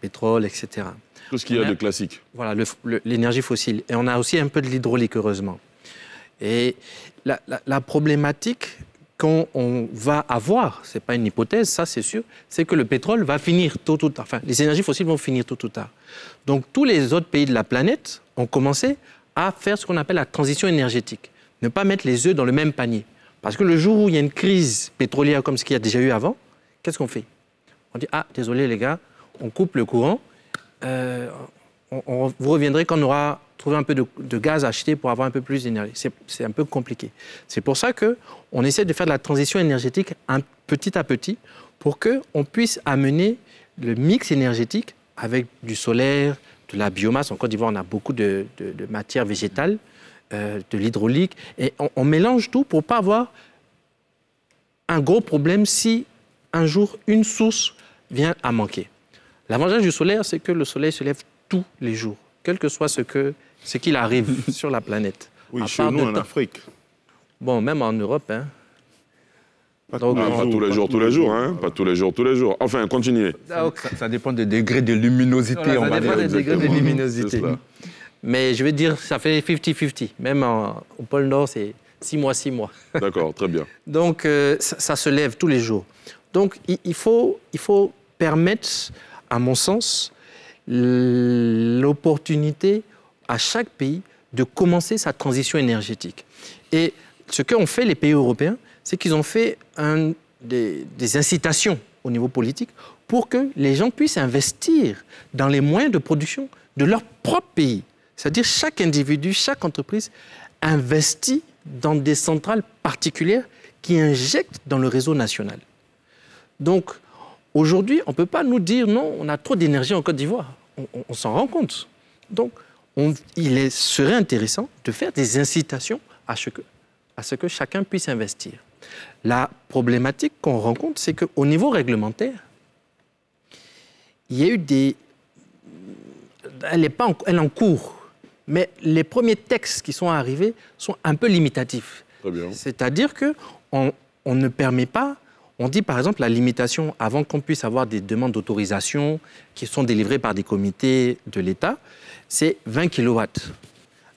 pétrole, etc. Tout ce qu'il y a, de classique. Voilà, l'énergie fossile. Et on a aussi un peu de l'hydraulique, heureusement. Et la, la, la problématique qu'on va avoir, ce n'est pas une hypothèse, ça c'est sûr, c'est que le pétrole va finir tôt ou tard. Enfin, les énergies fossiles vont finir tôt ou tard. Donc tous les autres pays de la planète ont commencé à faire ce qu'on appelle la transition énergétique. Ne pas mettre les œufs dans le même panier. Parce que le jour où il y a une crise pétrolière comme ce qu'il y a déjà eu avant, qu'est-ce qu'on fait On dit, ah, désolé les gars, on coupe le courant, euh, on, vous reviendrez quand on aura trouvé un peu de, gaz à acheter pour avoir un peu plus d'énergie. C'est un peu compliqué. C'est pour ça qu'on essaie de faire de la transition énergétique un, petit à petit pour qu'on puisse amener le mix énergétique avec du solaire, de la biomasse. En Côte d'Ivoire, on a beaucoup de, de matières végétales. Euh, de l'hydraulique. Et on, mélange tout pour pas avoir un gros problème si un jour une source vient à manquer. L'avantage du solaire, c'est que le soleil se lève tous les jours, quel que soit ce qu'il ce qu'il arrive sur la planète. Oui, chez nous, en Afrique. Bon, même en Europe. Hein. Pas, euh, tous les jours, tous les jours. Hein. Pas tous les jours, tous les jours. Enfin, continuez. Ça, dépend des degrés de luminosité, on ça dépend des degrés de luminosité. Mais je vais dire, ça fait 50-50. Même au pôle Nord, c'est 6 mois, 6 mois. D'accord, très bien. Donc, euh, ça, se lève tous les jours. Donc, il, faut, il faut permettre, à mon sens, l'opportunité à chaque pays de commencer sa transition énergétique. Et ce qu'ont fait les pays européens, c'est qu'ils ont fait un, des, des incitations au niveau politique pour que les gens puissent investir dans les moyens de production de leur propre pays. C'est-à-dire chaque individu, chaque entreprise investit dans des centrales particulières qui injectent dans le réseau national. Donc aujourd'hui, on ne peut pas nous dire non, on a trop d'énergie en Côte d'Ivoire. On, s'en rend compte. Donc il serait intéressant de faire des incitations à ce que, chacun puisse investir. La problématique qu'on rencontre, c'est qu'au niveau réglementaire, il y a eu des... Elle pas elle est en cours mais les premiers textes qui sont arrivés sont un peu limitatifs. C'est-à-dire qu'on ne permet pas, on dit par exemple la limitation avant qu'on puisse avoir des demandes d'autorisation qui sont délivrées par des comités de l'État, c'est 20 kW.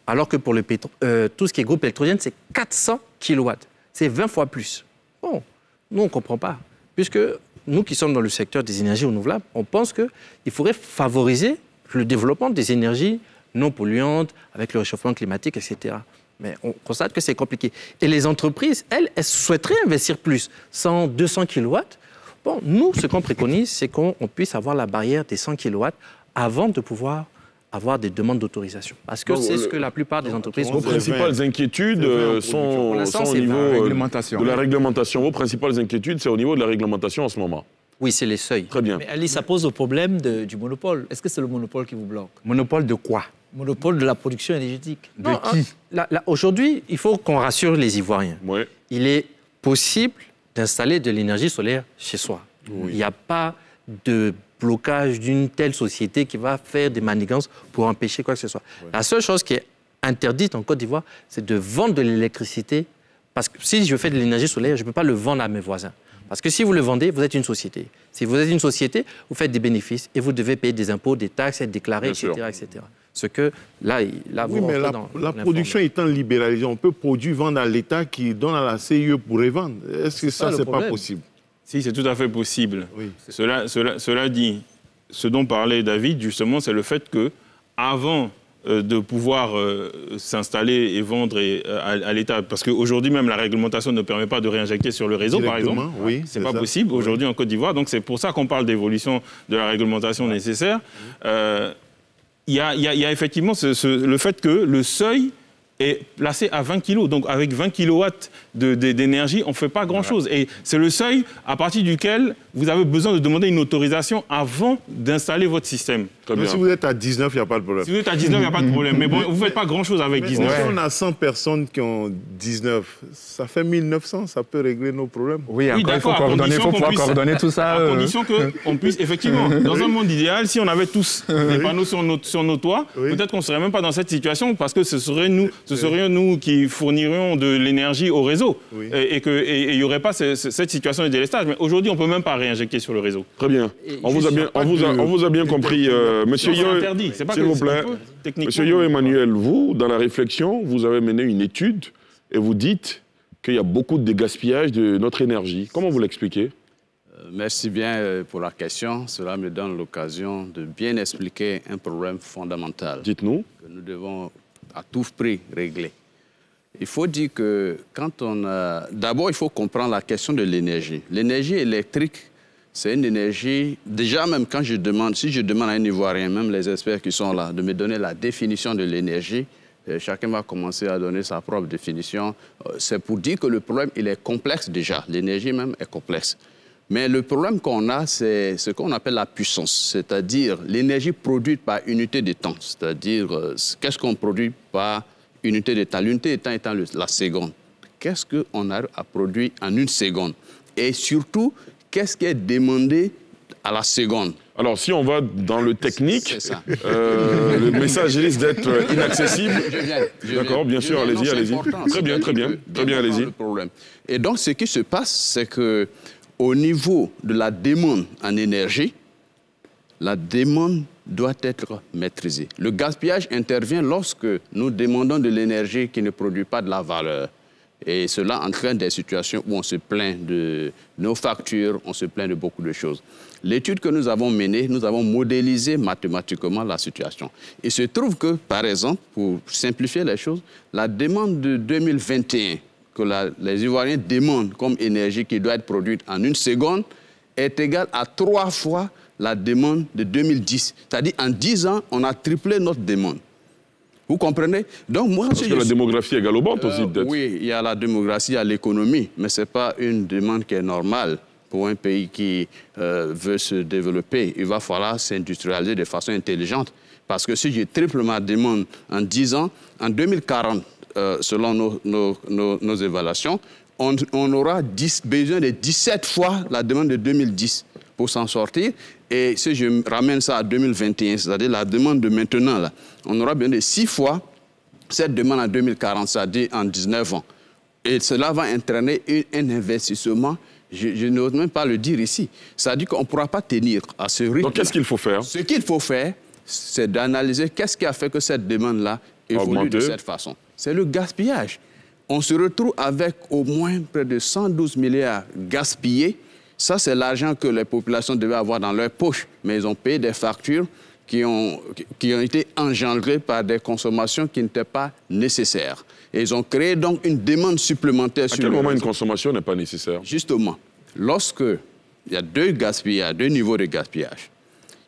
Alors que pour euh, tout ce qui est groupe électrogène, c'est 400 kW. C'est 20 fois plus. Bon, nous, on ne comprend pas. Puisque nous qui sommes dans le secteur des énergies renouvelables, on pense qu'il faudrait favoriser le développement des énergies non polluantes, avec le réchauffement climatique, etc. Mais on constate que c'est compliqué. Et les entreprises, elles, elles souhaiteraient investir plus, 100, 200 kilowatts. Bon, nous, ce qu'on préconise, c'est qu'on puisse avoir la barrière des 100 kilowatts avant de pouvoir avoir des demandes d'autorisation. Parce que c'est ce que la plupart des entreprises... Vos principales inquiétudes euh, sont, au niveau la euh, réglementation. de la réglementation. Vos principales inquiétudes, c'est au niveau de la réglementation en ce moment. Oui, c'est les seuils. Très bien. Mais Ali, ça pose le problème du monopole. Est-ce que c'est le monopole qui vous bloque Monopole de quoi monopole de la production énergétique. De qui hein, Aujourd'hui, il faut qu'on rassure les Ivoiriens. Il est possible d'installer de l'énergie solaire chez soi. Il n'y a pas de blocage d'une telle société qui va faire des manigances pour empêcher quoi que ce soit. La seule chose qui est interdite en Côte d'Ivoire, c'est de vendre de l'électricité. Parce que si je fais de l'énergie solaire, je ne peux pas le vendre à mes voisins. Parce que si vous le vendez, vous êtes une société. Si vous êtes une société, vous faites des bénéfices et vous devez payer des impôts, des taxes, être déclaré, etc., etc. Ce que là, là oui, mais la, la production étant libéralisée, on peut produire, vendre à l'État qui donne à la CIE pour revendre. Est-ce que ça, ça, c'est pas possible Si, c'est tout à fait possible. Cela, cela, dit, ce dont parlait David, justement, c'est le fait que avant euh, de pouvoir euh, s'installer et vendre euh, à, l'État, parce qu'aujourd'hui même la réglementation ne permet pas de réinjecter sur le réseau, par exemple. Oui, ah, c'est pas possible aujourd'hui en Côte d'Ivoire. Donc c'est pour ça qu'on parle d'évolution de la réglementation nécessaire. Oui. Mm il y, a, effectivement le fait que le seuil est placé à 20 kg. Donc avec 20 kW d'énergie, on ne fait pas grand-chose. Et c'est le seuil à partir duquel vous avez besoin de demander une autorisation avant d'installer votre système. Mais si vous êtes à 19, il n'y a pas de problème. Si vous êtes à 19, il n'y a pas de problème. Mais bon, vous ne faites pas grand-chose avec 19. Si on a 100 personnes qui ont 19, ça fait 1900, ça peut régler nos problèmes. Oui, après, il faut, coordonner, faut pouvoir puisse, coordonner tout ça. À euh. condition qu'on puisse, effectivement, dans un monde idéal, si on avait tous des panneaux sur nos, sur nos toits, peut-être qu'on ne serait même pas dans cette situation parce que ce serait nous, ce serions nous qui fournirions de l'énergie au réseau et, et qu'il n'y aurait pas cette situation de délestage. Mais aujourd'hui, on ne peut même pas réinjecter sur le réseau. Très bien. on vous, a bien, euh, on vous, a, on vous a bien compris. monsieur Yo, Monsieur Yo Emmanuel, vous, dans la réflexion, vous avez mené une étude et vous dites qu'il y a beaucoup de gaspillage de notre énergie. Comment vous l'expliquez euh, Merci bien euh, pour la question. Cela me donne l'occasion de bien expliquer un problème fondamental. Dites-nous. Que nous devons à tout prix régler. Il faut dire que quand on a... D'abord, il faut comprendre la question de l'énergie. L'énergie électrique, c'est une énergie... Déjà, même quand je demande, si je demande à un Ivoirien, même les experts qui sont là, de me donner la définition de l'énergie, euh, chacun va commencer à donner sa propre définition. Euh, c'est pour dire que le problème, il est complexe déjà. L'énergie même est complexe. Mais le problème qu'on a, c'est ce qu'on appelle la puissance, c'est-à-dire l'énergie produite par unité de temps, c'est-à-dire euh, qu'est-ce qu'on produit par unité de temps. L'unité de étant la seconde. Qu'est-ce qu'on a à produire en une seconde Et surtout, qu'est-ce qui est demandé à la seconde alors, si on va dans le technique, euh, le message risque d'être inaccessible. D'accord, bien sûr, allez-y, allez-y. Très bien, très bien, très bien, allez-y. Et donc, ce qui se passe, c'est que au niveau de la demande en énergie, la demande doit être maîtrisé. Le gaspillage intervient lorsque nous demandons de l'énergie qui ne produit pas de la valeur. Et cela entraîne des situations où on se plaint de nos factures, on se plaint de beaucoup de choses. L'étude que nous avons menée, nous avons modélisé mathématiquement la situation. Il se trouve que, par exemple, pour simplifier les choses, la demande de 2021 que les Ivoiriens demandent comme énergie qui doit être produite en une seconde est égale à trois fois la demande de 2010. C'est-à-dire, en 10 ans, on a triplé notre demande. Vous comprenez Donc, moi, Parce que la démographie est galopante aussi, euh, peut-être. Oui, il y a la démographie, il y a l'économie, mais ce n'est pas une demande qui est normale pour un pays qui euh, veut se développer. Il va falloir s'industrialiser de façon intelligente. Parce que si je triple ma demande en 10 ans, en 2040, euh, selon nos, nos, nos, évaluations, on, aura besoin de 17 fois la demande de 2010 pour s'en sortir. Et si je ramène ça à 2021, c'est-à-dire la demande de maintenant, là, on aura bien de six fois cette demande en 2040, c'est-à-dire en 19 ans. Et cela va entraîner un investissement je, ne n'ose même pas le dire ici. Ça dit qu'on ne pourra pas tenir à ce rythme. Donc, qu'est-ce qu'il faut faire Ce qu'il faut faire, c'est d'analyser qu'est-ce qui a fait que cette demande-là évolue de cette façon. C'est le gaspillage. On se retrouve avec au moins près de 112 milliards gaspillés ça, c'est l'argent que les populations devaient avoir dans leur poche, mais ils ont payé des factures qui ont, été engendrées par des consommations qui n'étaient pas nécessaires. Et ils ont créé donc une demande supplémentaire. À sur quel moment une consommation n'est pas nécessaire Justement, lorsque il y a deux gaspillages, deux niveaux de gaspillage.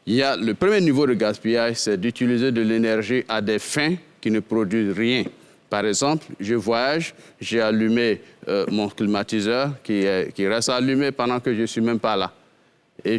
Il y a le premier niveau de gaspillage, c'est d'utiliser de l'énergie à des fins qui ne produisent rien. Par exemple, je voyage, j'ai allumé euh, mon climatiseur qui, reste allumé pendant que je ne suis même pas là. Et,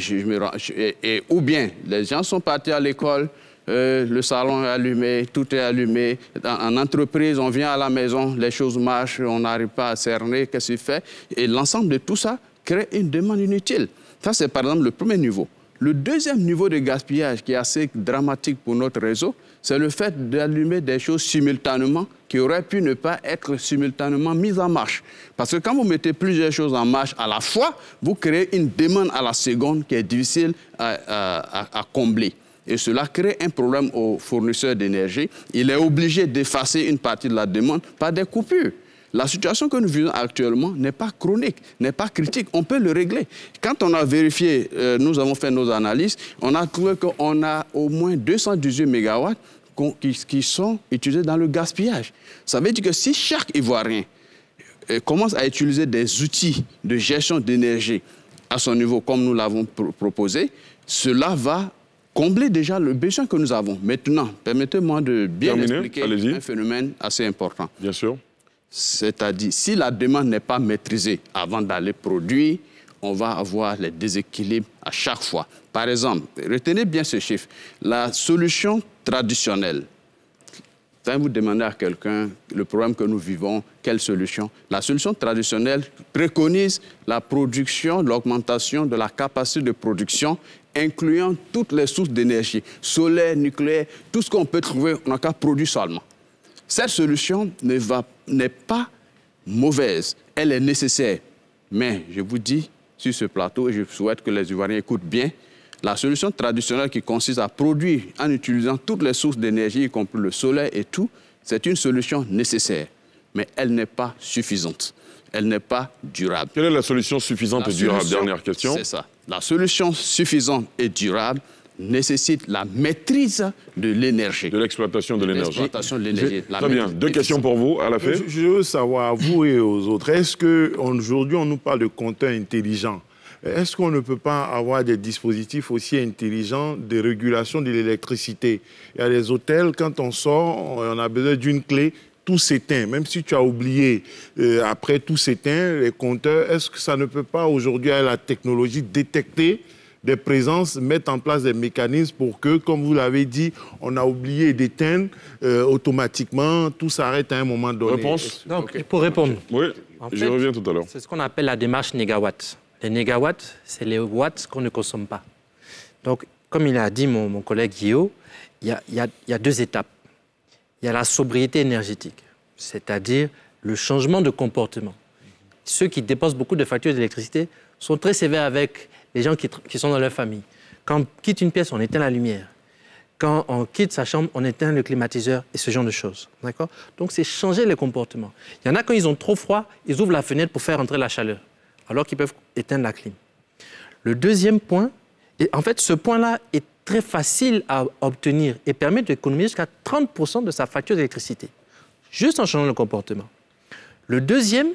et, ou bien, les gens sont partis à l'école, euh, le salon est allumé, tout est allumé. En, en, entreprise, on vient à la maison, les choses marchent, on n'arrive pas à cerner, qu'est-ce qu'il fait Et l'ensemble de tout ça crée une demande inutile. Ça, c'est par exemple le premier niveau. Le deuxième niveau de gaspillage qui est assez dramatique pour notre réseau, c'est le fait d'allumer des choses simultanément qui auraient pu ne pas être simultanément mises en marche. Parce que quand vous mettez plusieurs choses en marche à la fois, vous créez une demande à la seconde qui est difficile à, à, combler. Et cela crée un problème aux fournisseurs d'énergie. Il est obligé d'effacer une partie de la demande par des coupures. La situation que nous vivons actuellement n'est pas chronique, n'est pas critique. On peut le régler. Quand on a vérifié, euh, nous avons fait nos analyses, on a trouvé qu'on a au moins 218 mégawatts qui, sont utilisés dans le gaspillage. Ça veut dire que si chaque Ivoirien euh, commence à utiliser des outils de gestion d'énergie à son niveau, comme nous l'avons proposé, cela va combler déjà le besoin que nous avons. Maintenant, permettez-moi de bien expliquer un phénomène assez important. Bien sûr. C'est-à-dire, si la demande n'est pas maîtrisée avant d'aller produire, on va avoir les déséquilibres à chaque fois. Par exemple, retenez bien ce chiffre. La solution traditionnelle. Quand vous demandez à quelqu'un le problème que nous vivons, quelle solution La solution traditionnelle préconise la production, l'augmentation de la capacité de production, incluant toutes les sources d'énergie, solaire, nucléaire, tout ce qu'on peut trouver, on n'a qu'à produire seulement. Cette solution n'est pas mauvaise, elle est nécessaire. Mais je vous dis sur ce plateau, et je souhaite que les Ivoiriens écoutent bien, la solution traditionnelle qui consiste à produire en utilisant toutes les sources d'énergie, y compris le soleil et tout, c'est une solution nécessaire, mais elle n'est pas suffisante. Elle n'est pas durable. Quelle est la solution suffisante et durable Dernière question. C'est ça. La solution suffisante et durable nécessite la maîtrise de l'énergie. De l'exploitation de l'énergie. Très bien. Deux questions pour vous, à la fin. Je, veux savoir, à vous et aux autres, est-ce qu'aujourd'hui, on nous parle de compteur intelligent est-ce qu'on ne peut pas avoir des dispositifs aussi intelligents de régulation de l'électricité Il y a des hôtels, quand on sort, on a besoin d'une clé, tout s'éteint. Même si tu as oublié, euh, après tout s'éteint, les compteurs, est-ce que ça ne peut pas aujourd'hui, à la technologie, détecter des présences, mettre en place des mécanismes pour que, comme vous l'avez dit, on a oublié d'éteindre euh, automatiquement, tout s'arrête à un moment donné. Réponse Donc, pour répondre. Oui, je reviens tout à l'heure. C'est ce qu'on appelle la démarche négawatt. Les négawatts, c'est les watts qu'on ne consomme pas. Donc, comme il a dit mon, mon collègue Guillaume, il, il y a deux étapes. Il y a la sobriété énergétique, c'est-à-dire le changement de comportement. Ceux qui dépensent beaucoup de factures d'électricité sont très sévères avec les gens qui, sont dans leur famille. Quand on quitte une pièce, on éteint la lumière. Quand on quitte sa chambre, on éteint le climatiseur et ce genre de choses. D'accord Donc, c'est changer les comportements. Il y en a quand ils ont trop froid, ils ouvrent la fenêtre pour faire entrer la chaleur alors qu'ils peuvent éteindre la clim. Le deuxième point, et en fait, ce point-là est très facile à obtenir et permet d'économiser jusqu'à 30% de sa facture d'électricité, juste en changeant le comportement. Le deuxième,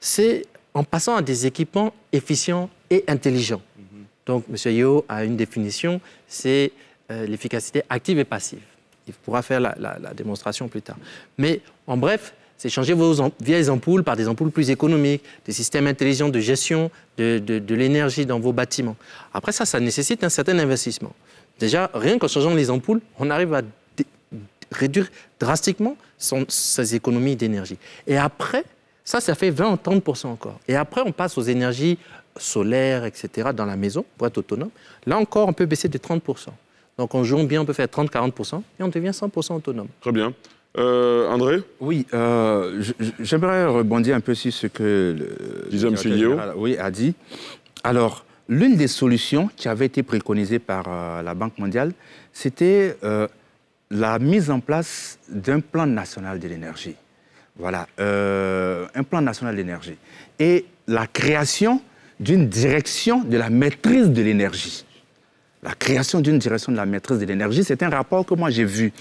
c'est en passant à des équipements efficients et intelligents. Mhm. Donc, M. Yo a une définition, c'est euh, l'efficacité active et passive. Il pourra faire la, la démonstration plus tard. Mais en bref, c'est changer vos vieilles ampoules par des ampoules plus économiques, des systèmes intelligents de gestion de, l'énergie dans vos bâtiments. Après ça, ça nécessite un certain investissement. Déjà, rien qu'en changeant les ampoules, on arrive à réduire drastiquement ses économies d'énergie. Et après, ça, ça fait 20 30 encore. Et après, on passe aux énergies solaires, etc., dans la maison, pour être autonome. Là encore, on peut baisser de 30 Donc en jouant bien, on peut faire 30-40 et on devient 100 autonome. Très bien. Euh, André Oui, euh, j'aimerais rebondir un peu sur ce que le M. oui, a dit. Alors, l'une des solutions qui avait été préconisée par euh, la Banque mondiale, c'était la mise en place d'un plan national de l'énergie. Voilà, un plan national de l'énergie. Et la création d'une direction de la maîtrise de l'énergie la création d'une direction de la maîtrise de l'énergie, c'est un rapport que moi j'ai vu.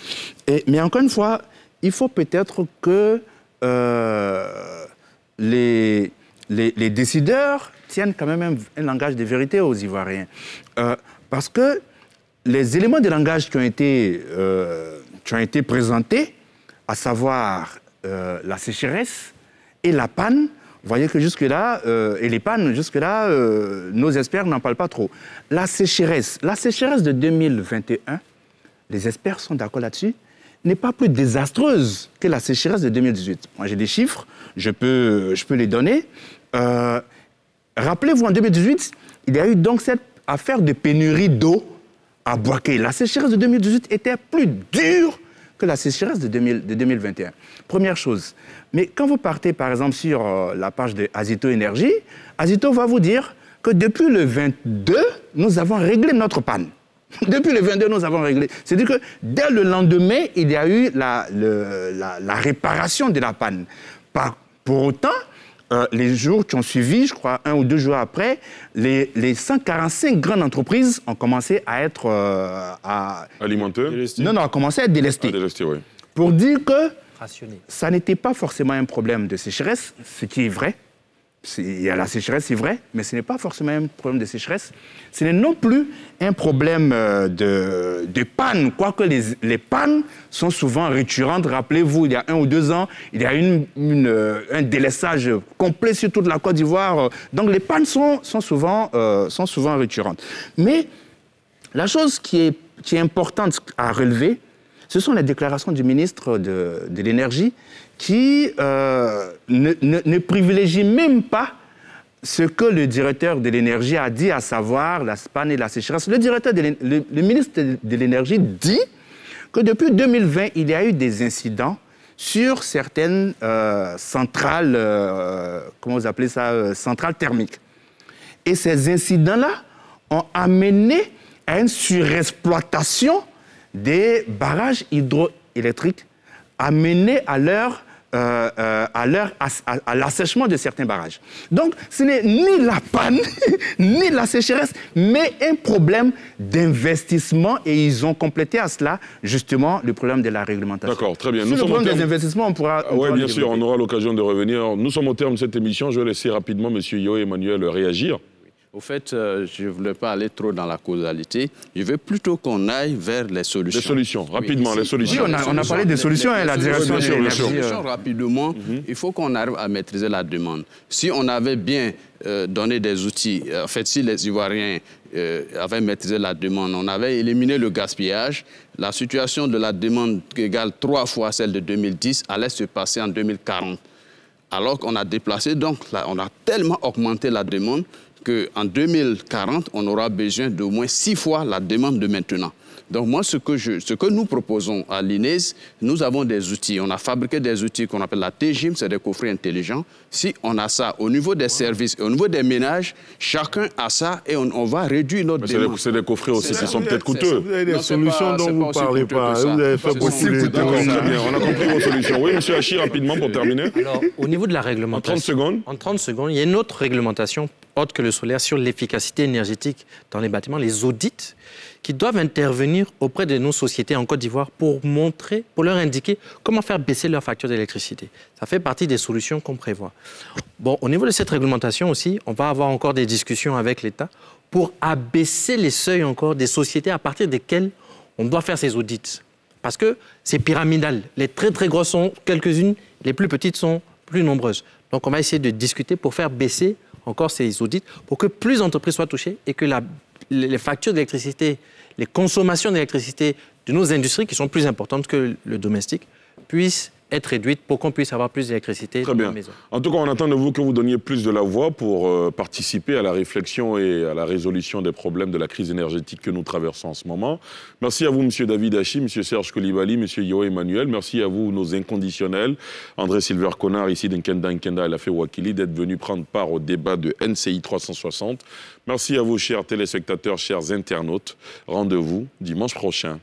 mais encore une fois, il faut peut-être que euh, les, les, décideurs tiennent quand même un, langage de vérité aux Ivoiriens. Euh, parce que les éléments de langage qui ont été, euh, qui ont été présentés, à savoir la sécheresse et la panne, vous voyez que jusque-là, et les pannes, jusque-là, nos experts n'en parlent pas trop. La sécheresse, la sécheresse de 2021, les experts sont d'accord là-dessus, n'est pas plus désastreuse que la sécheresse de 2018. Moi, j'ai des chiffres, je peux, je peux les donner. Euh, rappelez-vous, en 2018, il y a eu donc cette affaire de pénurie d'eau à Boaké. La sécheresse de 2018 était plus dure que la sécheresse de, 2021. Première chose. Mais quand vous partez, par exemple, sur euh, la page de Azito Énergie, Azito va vous dire que depuis le 22, nous avons réglé notre panne. Depuis le 22, nous avons réglé. C'est-à-dire que dès le lendemain, il y a eu la, réparation de la panne. pour autant, euh, les jours qui ont suivi, je crois un ou deux jours après, les, 145 grandes entreprises ont commencé à être... Euh, à... Alimentées Non, non, ont commencé à être délestées. Pour dire que ça n'était pas forcément un problème de sécheresse, ce qui est vrai, il y a la sécheresse, c'est vrai, mais ce n'est pas forcément un problème de sécheresse. Ce n'est non plus un problème euh, de, panne, quoique les, les, pannes sont souvent récurrentes. Rappelez-vous, il y a un ou deux ans, il y a eu un délaissage complet sur toute la Côte d'Ivoire. Donc les pannes sont, souvent, euh, sont souvent récurrentes. Mais la chose qui est, importante à relever, ce sont les déclarations du ministre de l'Énergie qui euh, ne, privilégie même pas ce que le directeur de l'énergie a dit, à savoir la spanne et la sécheresse. Le, directeur le, ministre de l'énergie dit que depuis 2020, il y a eu des incidents sur certaines euh, centrales, euh, comment vous appelez ça, centrales thermiques. Et ces incidents-là ont amené à une surexploitation des barrages hydroélectriques, amené à leur euh, euh, à, à, l'assèchement de certains barrages. Donc, ce n'est ni la panne, ni la sécheresse, mais un problème d'investissement. Et ils ont complété à cela, justement, le problème de la réglementation. D'accord, très bien. Nous le problème des investissements, on pourra... oui, bien sûr, on aura l'occasion de revenir. Nous sommes au terme de cette émission. Je vais laisser rapidement M. Yo Emmanuel réagir. Au fait, euh, je ne voulais pas aller trop dans la causalité. Je veux plutôt qu'on aille vers les solutions. Les solutions, rapidement, les solutions. on, a, parlé des solutions, hein, la direction sur solutions, euh. rapidement, mhm. il faut qu'on arrive à maîtriser la demande. Si on avait bien euh, donné des outils, en fait, si les Ivoiriens avaient maîtrisé la demande, on avait éliminé le gaspillage, la situation de la demande égale trois fois celle de 2010 allait se passer en 2040. Alors qu'on a déplacé, donc, on a tellement augmenté la demande qu'en 2040, on aura besoin d'au moins six fois la demande de maintenant. Donc moi, ce que, je, ce que nous proposons à l'INES, nous avons des outils. On a fabriqué des outils qu'on appelle la TGIM, c'est des coffrets intelligents. Si on a ça au niveau des services et au niveau des ménages, chacun a ça et on, va réduire notre dépense. C'est des coffrets aussi qui sont peut-être coûteux. Vous avez des solutions dont vous ne parlez pas. Vous avez fait On a compris vos solutions. Oui, monsieur Hachi, rapidement pour terminer. Alors, au niveau de la réglementation... En 30 secondes. En 30 secondes, il y a une autre réglementation autre que le solaire sur l'efficacité énergétique dans les bâtiments, les audits qui doivent intervenir auprès de nos sociétés en Côte d'Ivoire pour montrer, pour leur indiquer comment faire baisser leur facture d'électricité. Ça fait partie des solutions qu'on prévoit. Bon, au niveau de cette réglementation aussi, on va avoir encore des discussions avec l'État pour abaisser les seuils encore des sociétés à partir desquelles on doit faire ces audits. Parce que c'est pyramidal. Les très très grosses sont quelques-unes, les plus petites sont plus nombreuses. Donc on va essayer de discuter pour faire baisser encore ces audits, pour que plus d'entreprises soient touchées et que la les factures d'électricité, les consommations d'électricité de nos industries, qui sont plus importantes que le domestique, puissent être réduite pour qu'on puisse avoir plus d'électricité dans bien. la maison. En tout cas, on attend de vous que vous donniez plus de la voix pour euh, participer à la réflexion et à la résolution des problèmes de la crise énergétique que nous traversons en ce moment. Merci à vous, M. David Hachi, M. Serge Koulibaly, M. Yo Emmanuel. Merci à vous, nos inconditionnels, André Silver Connard, ici d'Inkenda Inkenda et la fait Wakili, d'être venu prendre part au débat de NCI 360. Merci à vous, chers téléspectateurs, chers internautes. Rendez-vous dimanche prochain.